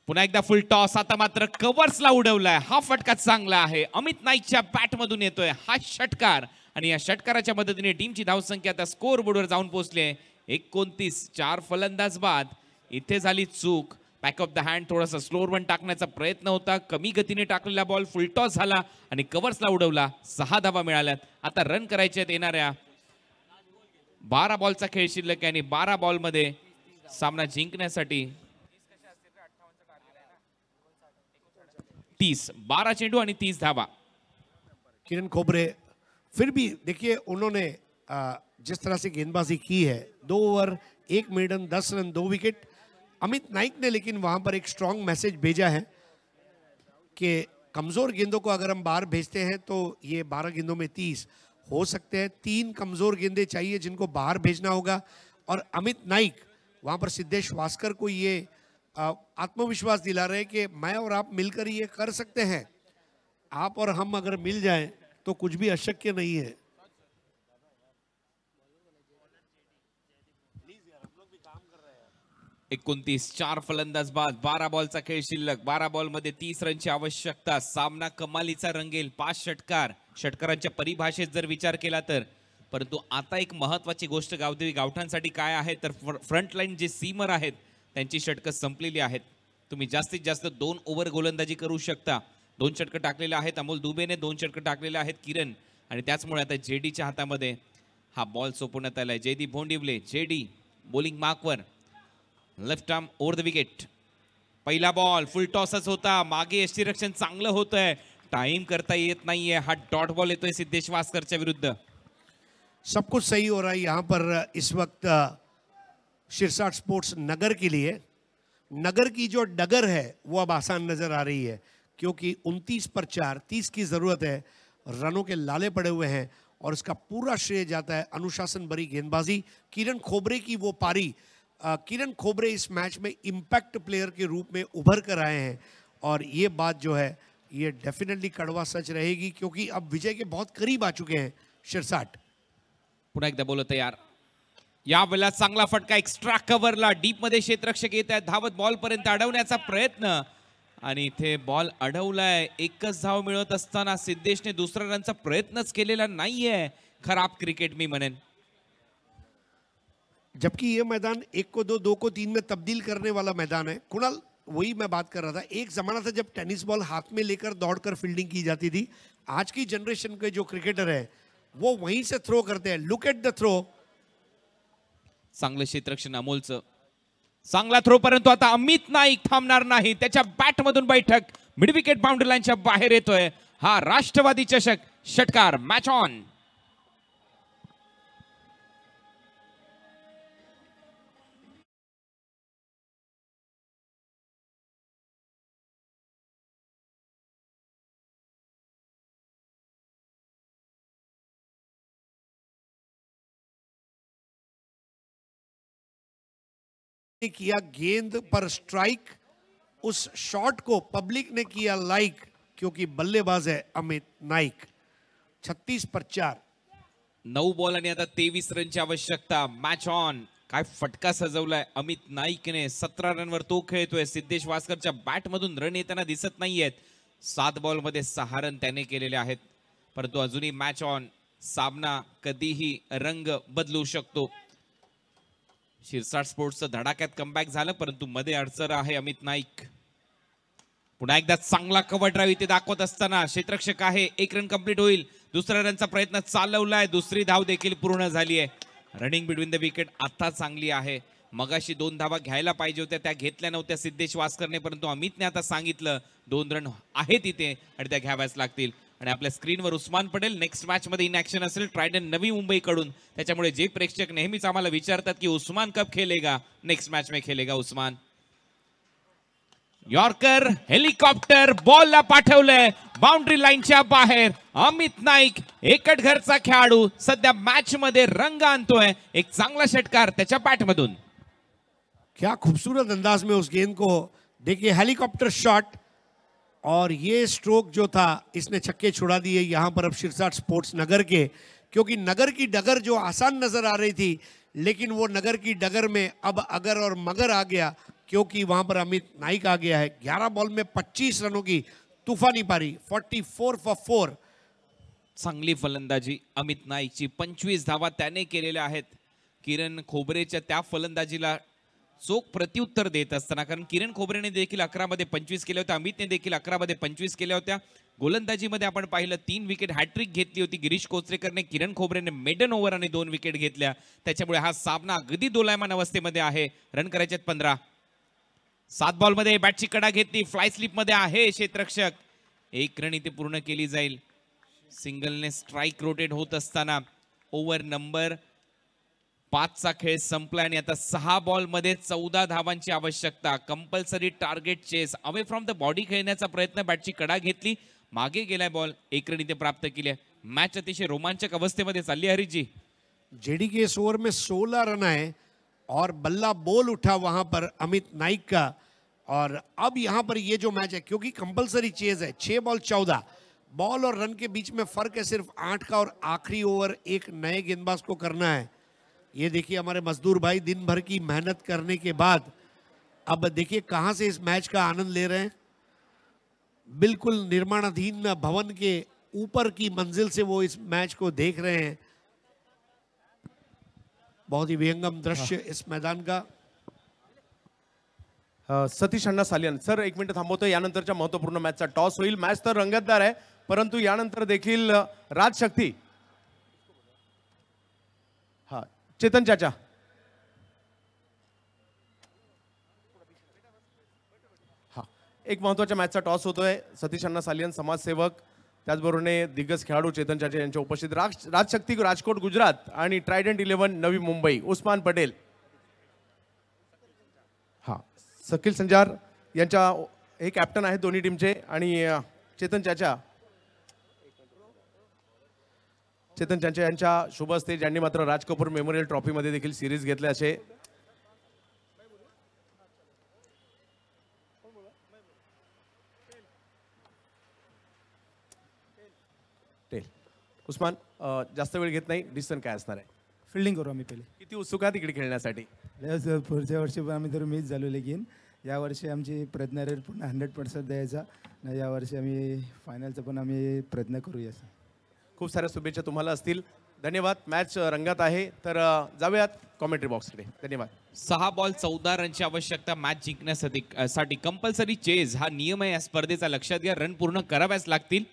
पुनः एकदा फुल टॉस आता मात्र कवर्स उड़वला है हा फटका चांगला है अमित नाईकच्या बैट मधुन हा षटकार षटकारा या की मदतीने संख्या बोर्ड आता स्कोर जाऊन पोहोचली एकोणतीस चार फलंदाज बाद इथे झाली चूक बॅक ऑफ द हँड थोडासा स्लो रन टाकण्याचा प्रयत्न होता कमी गतीने टाकलेला बॉल फुलटॉस झाला आणि कव्हर्सला उडवला सहा धावा मिळाल्यात आता रन करायचे आहेत येणाऱ्या बारा बॉलचा खेळ शिल्लक आणि बारा बॉलमध्ये सामना जिंकण्यासाठी तीस बारा चेंडू आणि तीस धावा किरण खोबरे फिर भी देखिए उन्होंने जिस तरह से गेंदबाजी की है दो ओवर एक मेडन दस रन दो विकेट अमित नाइक ने लेकिन वहां पर एक स्ट्रांग मैसेज भेजा है कि कमज़ोर गेंदों को अगर हम बाहर भेजते हैं तो ये बारह गेंदों में तीस हो सकते हैं तीन कमज़ोर गेंदे चाहिए जिनको बाहर भेजना होगा और अमित नाइक वहाँ पर सिद्धेश वास्कर को ये आत्मविश्वास दिला रहे हैं कि मैं और आप मिलकर ये कर सकते हैं आप और हम अगर मिल जाएं तो कुछ भी अशक्य नहीं है एकोणतीस चार फलंदाजबाद बारा बॉलचा खेळ शिल्लक बारा बॉलमध्ये तीस रनची आवश्यकता सामना कमालीचा रंगेल पाच षटकार षटकारांच्या परिभाषेत जर विचार केला तर परंतु आता एक महत्वाची गोष्ट गावदेवी गावठांसाठी काय आहे तर फ्रंटलाईन जे सीमर आहेत त्यांची षटकं संपलेली आहेत तुम्ही जास्तीत जास्त दोन ओव्हर गोलंदाजी करू शकता दोन षटकं टाकलेले आहेत अमोल दुबेने दोन षटकं टाकलेले आहेत किरण आणि त्याचमुळे आता जे डीच्या हातामध्ये हा बॉल सोपवण्यात आला आहे J D Bhondivale J D bowling मार्कवर left arm over the wicket पहला बॉल फुल टॉसच होता मागे रक्षण चांगल चांगलं है टाइम करता येत है हा डॉट बॉल येतोय सिद्धेश वास्करच्या विरुद्ध सब कुछ सही हो रहा है यहाँ पर इस वक्त शिरसाट स्पोर्ट्स नगर के लिए नगर की जो डगर है वो अब आसान नज़र आ रही है क्योंकि 29 पर चार 30 की ज़रूरत है रनों के लाले पड़े हुए हैं और इसका पूरा श्रेय जाता है अनुशासन भरी गेंदबाजी किरण खोबरे की वो पारी किरण खोबरे इस मैच में इम्पैक्ट प्लेयर के रूप में उभर कर आए हैं और ये बात जो है ये डेफिनेटली कड़वा सच रहेगी क्योंकि अब विजय के बहुत करीब आ चुके हैं शिरसाट पुनः एकदा तैयार या यावेळेला चांगला फटका एक्स्ट्रा कवर लीप क्षेत्रक्षक येत आहेत धावत बॉलपर्यंत अडवण्याचा प्रयत्न आणि इथे बॉल अडवलाय एकच धाव दुसरा असताना सिद्धेशने प्रयत्न रनचा प्रयत्नच केलेला नाहीये खराब क्रिकेट मी म्हणेन जबकि ये मैदान एक को दो दो को तीन में तब्दील करने वाला मैदान है कुणाल वही मैं बात कर रहा था एक ज़माना था जब टेनिस बॉल हाथ में लेकर दौड़कर फील्डिंग की जाती थी आज की जनरेशन के जो क्रिकेटर है वो वहीं से थ्रो करते हैं लुक एट द थ्रो चांगलं क्षेत्र अमोल चांगला थ्रो परंतु आता अमित नाईक थांबणार नाही त्याच्या बॅटमधून बैठक मिडविकेट बाउंड्री लाईनच्या बाहेर येतोय हा राष्ट्रवादी चषक षटकार मॅच ऑन ने किया गेंद पर स्ट्राइक उस शॉट को पब्लिक ने किया लाइक क्योंकि बल्लेबाज है अमित नाईक छत्तीस पर चार नऊ बॉल आणि आता तेवीस रनची आवश्यकता मॅच ऑन काय फटका सजवलाय अमित नाईकने सतरा रनवर तो खेळतोय सिद्धेश वास्करच्या बॅटमधून रन येताना दिसत नाहीयेत सात बॉलमध्ये सहा रन त्याने केलेले आहेत परंतु अजु मैच ऑन सामना कभी ही रंग बदलू शकतो शिरसाट स्पोर्ट्सचं धडाक्यात कमबॅक झालं परंतु मध्ये अडचण आहे अमित नाईक पुन्हा एकदा चांगला कवर ड्राईव्ह इथे दाखवत असताना क्षेत्रक्षक आहे एक रन कंप्लीट होईल दुसऱ्या रनचा प्रयत्न चालवलाय दुसरी धाव देखील पूर्ण झाली आहे रनिंग बिटवीन द विकेट आता चांगली आहे मगाशी दोन धावा घ्यायला पाहिजे होत्या त्या घेतल्या नव्हत्या सिद्धेश वासकरने परंतु अमितने आता सांगितलं दोन रन आहेत इथे आणि त्या घ्याव्याच लागतील आणि आपल्या स्क्रीनवर उस्मान पटेल नेक्स्ट मॅचमध्ये इन ॲक्शन असेल ट्रायडन नवी मुंबईकडून त्याच्यामुळे जे प्रेक्षक नेहमीच आम्हाला विचारतात की उस्मान कप खेलेगा नेक्स्ट मॅच में खेलेगा उस्मान यॉर्कर हेलिकॉप्टर बॉलला पाठवलंय बाउंड्री लाईनच्या बाहेर अमित नाईक एकट घरचा खेळाडू सध्या मॅच मध्ये रंग आणतोय एक चांगला षटकार त्याच्या पॅटमधून क्या खूबसूरत अंदाज में उस गेंद को देखिए हेलिकॉप्टर शॉट और ये स्ट्रोक जो था इसने छक्के छुड़ा दिए यहाँ पर अब शिरसाट स्पोर्ट्स नगर के क्योंकि नगर की डगर जो आसान नज़र आ रही थी लेकिन वो नगर की डगर में अब अगर और मगर आ गया क्योंकि वहाँ पर अमित नाइक आ गया है 11 बॉल में 25 रनों की तूफानी पारी 44 फोर फॉर फोर चांगली फलंदाजी अमित नाइक ची पंचवीस धावा किरण खोबरे फलंदाजी फलंदाजीला चोख प्रत्युत्तर देत असताना कारण किरण खोबरेने देखील अकरामध्ये पंचवीस केल्या होत्या अमितने देखील अकरामध्ये पंचवीस केल्या होत्या गोलंदाजीमध्ये आपण पाहिलं तीन विकेट हॅट्रिक घेतली होती गिरीश कोचरेकरने किरण खोबरेने मेडन ओव्हर आणि दोन विकेट घेतल्या त्याच्यामुळे हा सामना अगदी दोलायमान अवस्थेमध्ये आहे रन करायचे पंधरा सात बॉलमध्ये बॅटची कडा घेतली फ्लाय स्लिपमध्ये आहे क्षेत्रक्षक एक रन इथे पूर्ण केली जाईल सिंगलने स्ट्राइक रोटेट होत असताना ओव्हर नंबर पाचचा खेल संपला सहा आता सहा चौदह धावान की आवश्यकता compulsory target chase away from the body खेलने का प्रयत्न बैट की कडा घेतली मागे बॉल एक रन प्राप्त के लिए मैच अतिशय रोमांचक अवस्थेमध्ये चालली हरिजी जेडी के इस ओवर में सोलह रन आए और बल्ला बोल उठा वहां पर अमित नाइक का और अब यहां पर ये जो मैच है क्योंकि कंपलसरी चेज है छह बॉल चौदह बॉल और रन के बीच में फर्क है सिर्फ आठ का और आखिरी ओवर एक नए गेंदबाज को करना है ये देखिए हमारे मजदूर भाई दिन भर की मेहनत करने के बाद अब देखिए कहाँ से इस मैच का आनंद ले रहे हैं बिल्कुल निर्माणाधीन भवन के ऊपर की मंजिल से वो इस मैच को देख रहे हैं बहुत ही विहंगम दृश्य हाँ। इस मैदान का सतीश अण्णा सालियन सर एक मिनट थांबवतो यानंतरच्या महत्वपूर्ण मॅचचा टॉस होईल मॅच तर रंगतदार आहे परंतु यानंतर देखील राजशक्ती चेतन चाचा हा एक महत्वाच्या मॅचचा टॉस होतोय सतीश अण्णा सालियन समाजसेवक त्याचबरोबर दिग्गज खेळाडू चेतन चाचा यांच्या उपस्थित राज राजशक्ती राजकोट गुजरात आणि ट्रायडंट इलेव्हन नवी मुंबई उस्मान पटेल हा सकील संजार यांच्या हे कॅप्टन आहेत दोन्ही टीमचे आणि चेतन चाचा चेतन त्यांच्या यांच्या शुभ असते ज्यांनी मात्र राज कपूर मेमोरियल ट्रॉफीमध्ये देखील सिरीज घेतले असे उस्मान जास्त वेळ घेत नाही डिसिजन काय असणार आहे फिल्डिंग करू आम्ही पहिले किती उत्सुक आहात तिकडे खेळण्यासाठी पुढच्या वर्षी पण आम्ही तर मीच झालो लेगीन वर्षी आमची प्रयत्न रेट पूर्ण हंड्रेड पर्सेंट द्यायचा या वर्षी आम्ही फायनलचा पण आम्ही प्रयत्न करूया खूप साऱ्या शुभेच्छा तुम्हाला असतील धन्यवाद मॅच रंगात आहे तर जाऊयात कॉमेंट्री बॉक्सकडे धन्यवाद सहा बॉल चौदा रनची आवश्यकता मॅच जिंकण्यासाठी साठी कंपल्सरी चेज हा नियम आहे या स्पर्धेचा लक्षात घ्या रन पूर्ण कराव्याच लागतील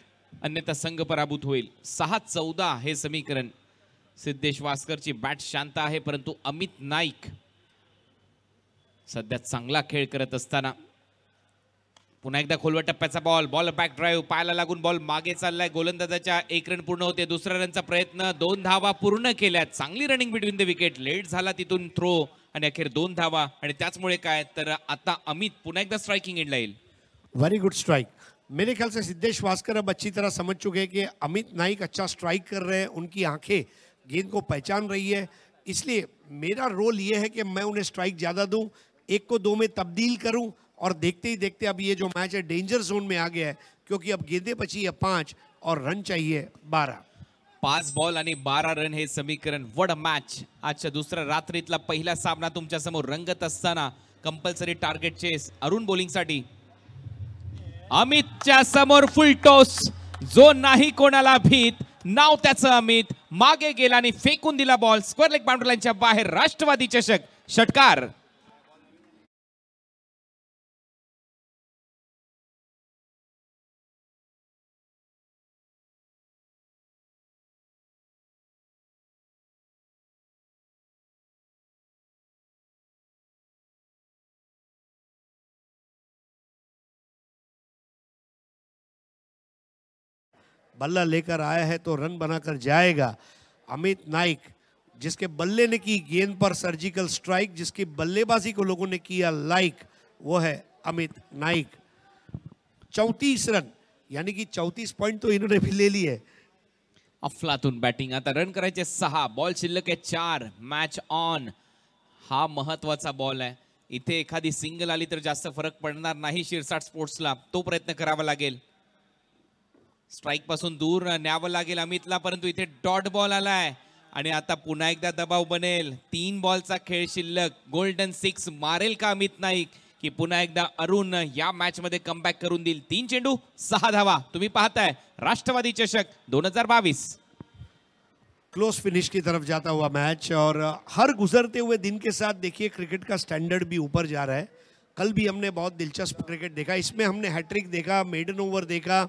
अन्यथा संघ पराभूत होईल सहा चौदा हे समीकरण सिद्धेश वास्करची बॅट शांत आहे परंतु अमित नाईक सध्या चांगला खेळ करत असताना पुनः एकदा खोलवा टप्प्या बॉल बॉल बैक ड्राइव पाया लगन बॉल मगे चल गोलंदाजा एक रन पूर्ण होते दुसरा रन का प्रयत्न दोन धावा पूर्ण के चांगली रनिंग बिटवीन द विकेट लेट जा तिथु थ्रो अखेर दोन धावा आता अमित पुनः एक स्ट्राइकिंग एंडला लाइल वेरी गुड स्ट्राइक मेरे ख्याल से सिद्धेश भास्कर अब अच्छी तरह समझ चुके हैं कि अमित नाइक अच्छा स्ट्राइक कर रहे हैं उनकी आंखें गेंद को पहचान रही है इसलिए मेरा रोल ये है कि मैं उन्हें स्ट्राइक ज़्यादा दूं एक को दो में तब्दील करूं और देखते ही देखते अब ये जो मैच है डेंजर जोन में आ गया है क्योंकि अब गेंदे बची है पांच और रन चाहिए बारह पांच बॉल बारह रन है समीकरण वड मॅच आजच्या दुसऱ्या रात्रीतला पहला सामना तुम्हारे समोर रंगत कंपलसरी टार्गेट चेस अरुण बॉलिंगसाठी अमितच्या समोर फुल टॉस जो नहीं को भीत नाव अमित मागे गेला फेकून दिला बॉल स्क्वेर लेग बाउंड्री लाईनच्या बाहेर राष्ट्रवादी चषक षटकार बल्ला लेकर आया है तो रन बनाकर जाएगा अमित नाइक जिसके बल्ले ने की गेंद पर सर्जिकल स्ट्राइक जिसकी बल्लेबाजी को लोगों ने किया लाइक वो है अमित नाइक चौंतीस रन यानी कि चौतीस पॉइंट तो इन्होंने भी ले ली है अफलातून बैटिंग आता रन कर सहा बॉल शिल्लक है चार मैच ऑन हा महत्व बॉल है इतने एखादी सिंगल आली तो जास्त फरक पड़ना नहीं शिरसाट स्पोर्ट्स तो प्रयत्न करावा लगे स्ट्राइक पास दूर न्याव लगे अमित परंतु इथे डॉट बॉल आला है आता पुनः एकदा दबाव बनेल तीन बॉल बॉलचा खेल शिल्लक गोल्डन सिक्स मारेल का अमित नाईक कि पुन्हा एकदा अरुण या मैच मध्य कम बैक कर तीन चेंडू सहा धावा तुम्हें पहाता है राष्ट्रवादी चषक दोन हजार बावीस क्लोज फिनिश की तरफ जाता हुआ मैच और हर गुजरते हुए दिन के साथ देखिए क्रिकेट का स्टैंडर्ड भी ऊपर जा रहा है कल भी हमने बहुत दिलचस्प क्रिकेट देखा इसमें हमने हैट्रिक देखा मेडन ओवर देखा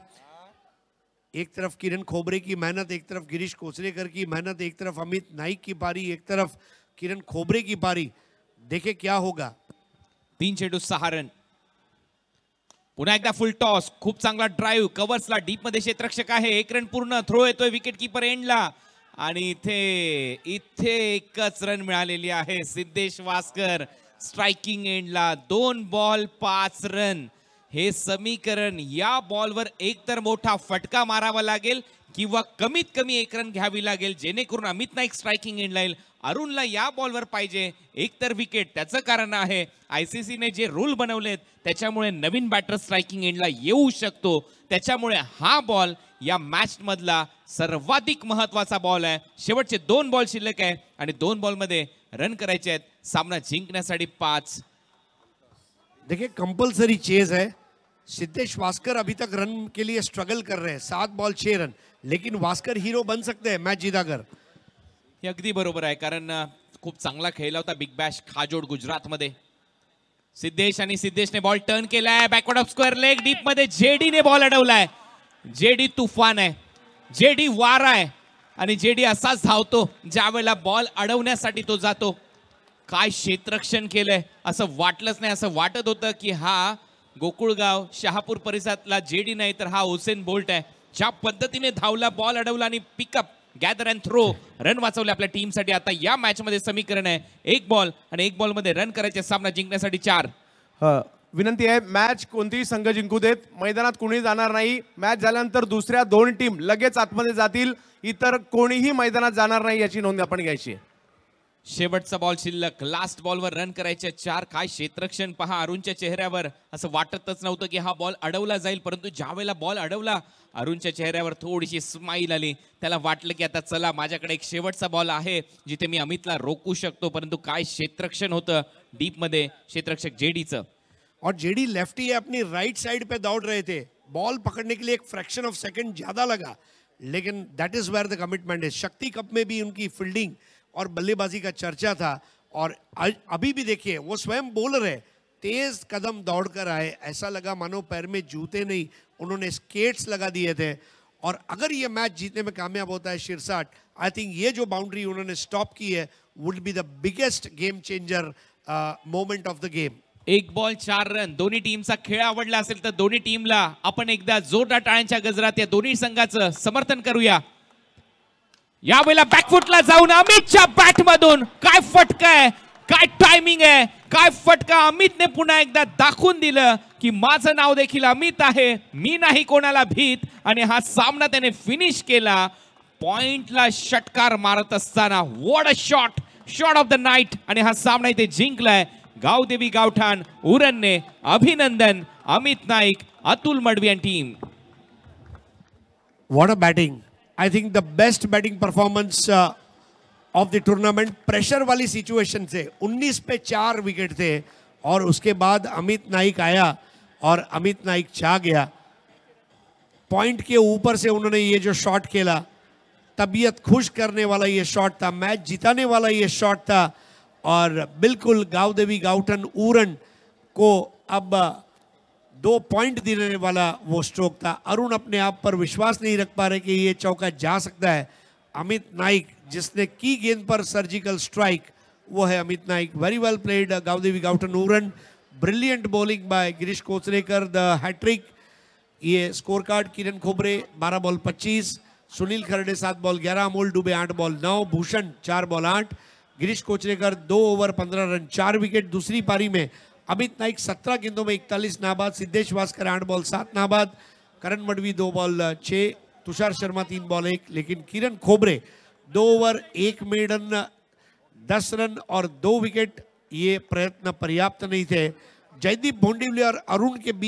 एक तरफ किरण खोबरे की मेहनत एक तरफ गिरीश कोसरेकर की मेहनत एक तरफ अमित नाइक की पारी एक तरफ किरण खोबरे की पारी देखे क्या होगा तीन चेडू सहारन पुनः एकदा फुल टॉस खूब चांगला ड्राइव कवर्स डीप मध्य क्षेत्र है एक रन पूर्ण थ्रो तो विकेट कीपर एंडला इथे इथे एक रन मिला सिद्धेश वास्कर स्ट्रायकिंग एंडला दोन बॉल पांच रन हे समीकरण या बॉलवर एकतर मोठा फटका मारावा लागेल किंवा कमीत कमी एक रन घ्यावी लागेल जेणेकरून अमित नाईक स्ट्रायकिंग एंड लाईल अरुणला या बॉलवर पाहिजे एकतर विकेट त्याचं कारण आहे आय सी सीने जे रूल बनवलेत त्याच्यामुळे नवीन बॅटर स्ट्रायकिंग एंडला येऊ शकतो त्याच्यामुळे हा बॉल या मॅचमधला सर्वाधिक महत्त्वाचा बॉल आहे शेवटचे दोन बॉल शिल्लक आहे आणि दोन बॉलमध्ये रन करायचे आहेत सामना जिंकण्यासाठी पाच देखिए कंपलसरी चेज है सिद्धेश वास्कर अभी तक रन के लिए स्ट्रगल कर रहे हैं सात बॉल छह रन लेकिन वास्कर हीरो बन सकते हैं मैच जीता कर हे बरबर है कारण खूब चांगला खेळला होता बिग बैश खाजोड गुजरात मध्य सिद्धेश सिद्धेश ने बॉल टर्न के backward of square leg deep मध्य जेडी ने बॉल अड़वला है जेडी तुफान है जेडी वारा है जेडी असाच धावतो ज्यावेळेला बॉल अडवण्यासाठी तो जो काय क्षेत्रक्षण केलंय असं वाटलंच नाही असं वाटत होतं की हा गोकुळगाव शहापूर परिसरातला जेडी नाही तर हा ओसेन बोल्ट आहे ज्या पद्धतीने धावला बॉल अडवला आणि pick up gather and throw run वाचवले आपल्या टीमसाठी आता या मॅचमध्ये समीकरण आहे एक बॉल आणि एक बॉलमध्ये रन करायचे सामना जिंकण्यासाठी चार विनंती आहे मॅच कोणतीही संघ जिंकू देत मैदानात कोणी जाणार नाही मॅच झाल्यानंतर दुसऱ्या दोन टीम लगेच आतमध्ये जातील इतर कोणीही मैदानात जाणार नाही याची नोंद आपण घ्यायची आहे शेवटचा बॉल शिल्लक लास्ट बॉलवर रन करायचे चार काय क्षेत्रक्षण पहा अरुणच्या चेहऱ्यावर असं वाटतच नव्हतं की हा बॉल अडवला जाईल परंतु ज्या वेळेला बॉल अडवला अरुणच्या चेहऱ्यावर थोडीशी स्माईल आली त्याला वाटलं की आता चला माझ्याकडे एक शेवटचा बॉल आहे जिथे मी अमितला रोकू शकतो परंतु काय क्षेत्रक्षण होतं डीपमध्ये क्षेत्रक्षक जेडीचं और जेडी लेफ्टी अपनी राईट साइड पे दौड़ रहे थे बॉल पकड़ने के लिए एक फ्रैक्शन ऑफ सेकंड ज़्यादा लगा लेकिन that is where the commitment is Shakti cup में भी उनकी फील्डिंग और बल्लेबाजी का चर्चा था और अभी भी देखिए वो स्वयं बोल रहे तेज कदम दौड़कर आए ऐसा लगा मानो पैर में जूते नहीं उन्होंने स्केट्स लगा दिए थे और अगर ये मैच जीतने में कामयाब होता है शिरसाट आई थिंक ये जो बाउंड्री उन्होंने स्टॉप की है would be the biggest game changer moment of the game एक बॉल चार रन दोन्ही टीमचा खेळ आवडला असेल तर दोन्ही टीमला आपण एकदा जोरदार या दोन्ही संघाचं समर्थन करूया यावेळेला बॅकफुटला जाऊन अमितच्या बॅटमधून काय फटका आहे काय काय फटका अमितने पुन्हा एकदा दाखवून दिलं की नाव देखील अमित आहे मी नाही कोणाला भीत हा सामना फिनिश केला पॉइंटला षटकार मारत असताना a shot shot of the night आणि हा सामना इथे जिंकलाय गावदेवी गावठाण उरणने अभिनंदन Amit Naik Atul Madvi team what a batting I think the best batting performance of the tournament pressure वाली सिचुएशन से 19 पे चार विकेट थे और उसके बाद अमित नाइक आया और अमित नाइक छा गया पॉइंट के ऊपर से उन्होंने ये जो शॉट खेला तबीयत खुश करने वाला ये शॉट था मैच जिताने वाला ये शॉट था और बिल्कुल गाव देवी गाउटन ऊरन को अब दो पॉइंट देने वाला वो स्ट्रोक था अरुण अपने आप पर विश्वास नहीं रख पा रहे कि ये चौका जा सकता है अमित नाइक जिसने की गेंद पर सर्जिकल स्ट्राइक वो है Amit Naik very well played Gaudevi Gautan Uran brilliant bowling by Girish Kocharekar the hat trick ये score card Kiran Khobre 12 ball 25 Sunil खरडे सात बॉल 11 अमोल डुबे आठ बॉल नौ भूषण चार बॉल आठ गिरीश कोचरेकर दो ओवर पंद्रह रन चार विकेट दूसरी पारी में अमित नाइक सत्रह गेंदों में इकतालीस नाबाद सिद्धेश भास्कर आठ बॉल सात नाबाद करण मडवी दो बॉल छः तुषार शर्मा तीन बॉल एक लेकिन किरण खोबरे दो ओवर एक मेडन दस रन और दो विकेट ये प्रयत्न पर्याप्त नहीं थे जयदीप भोंडिवली और अरुण के बीच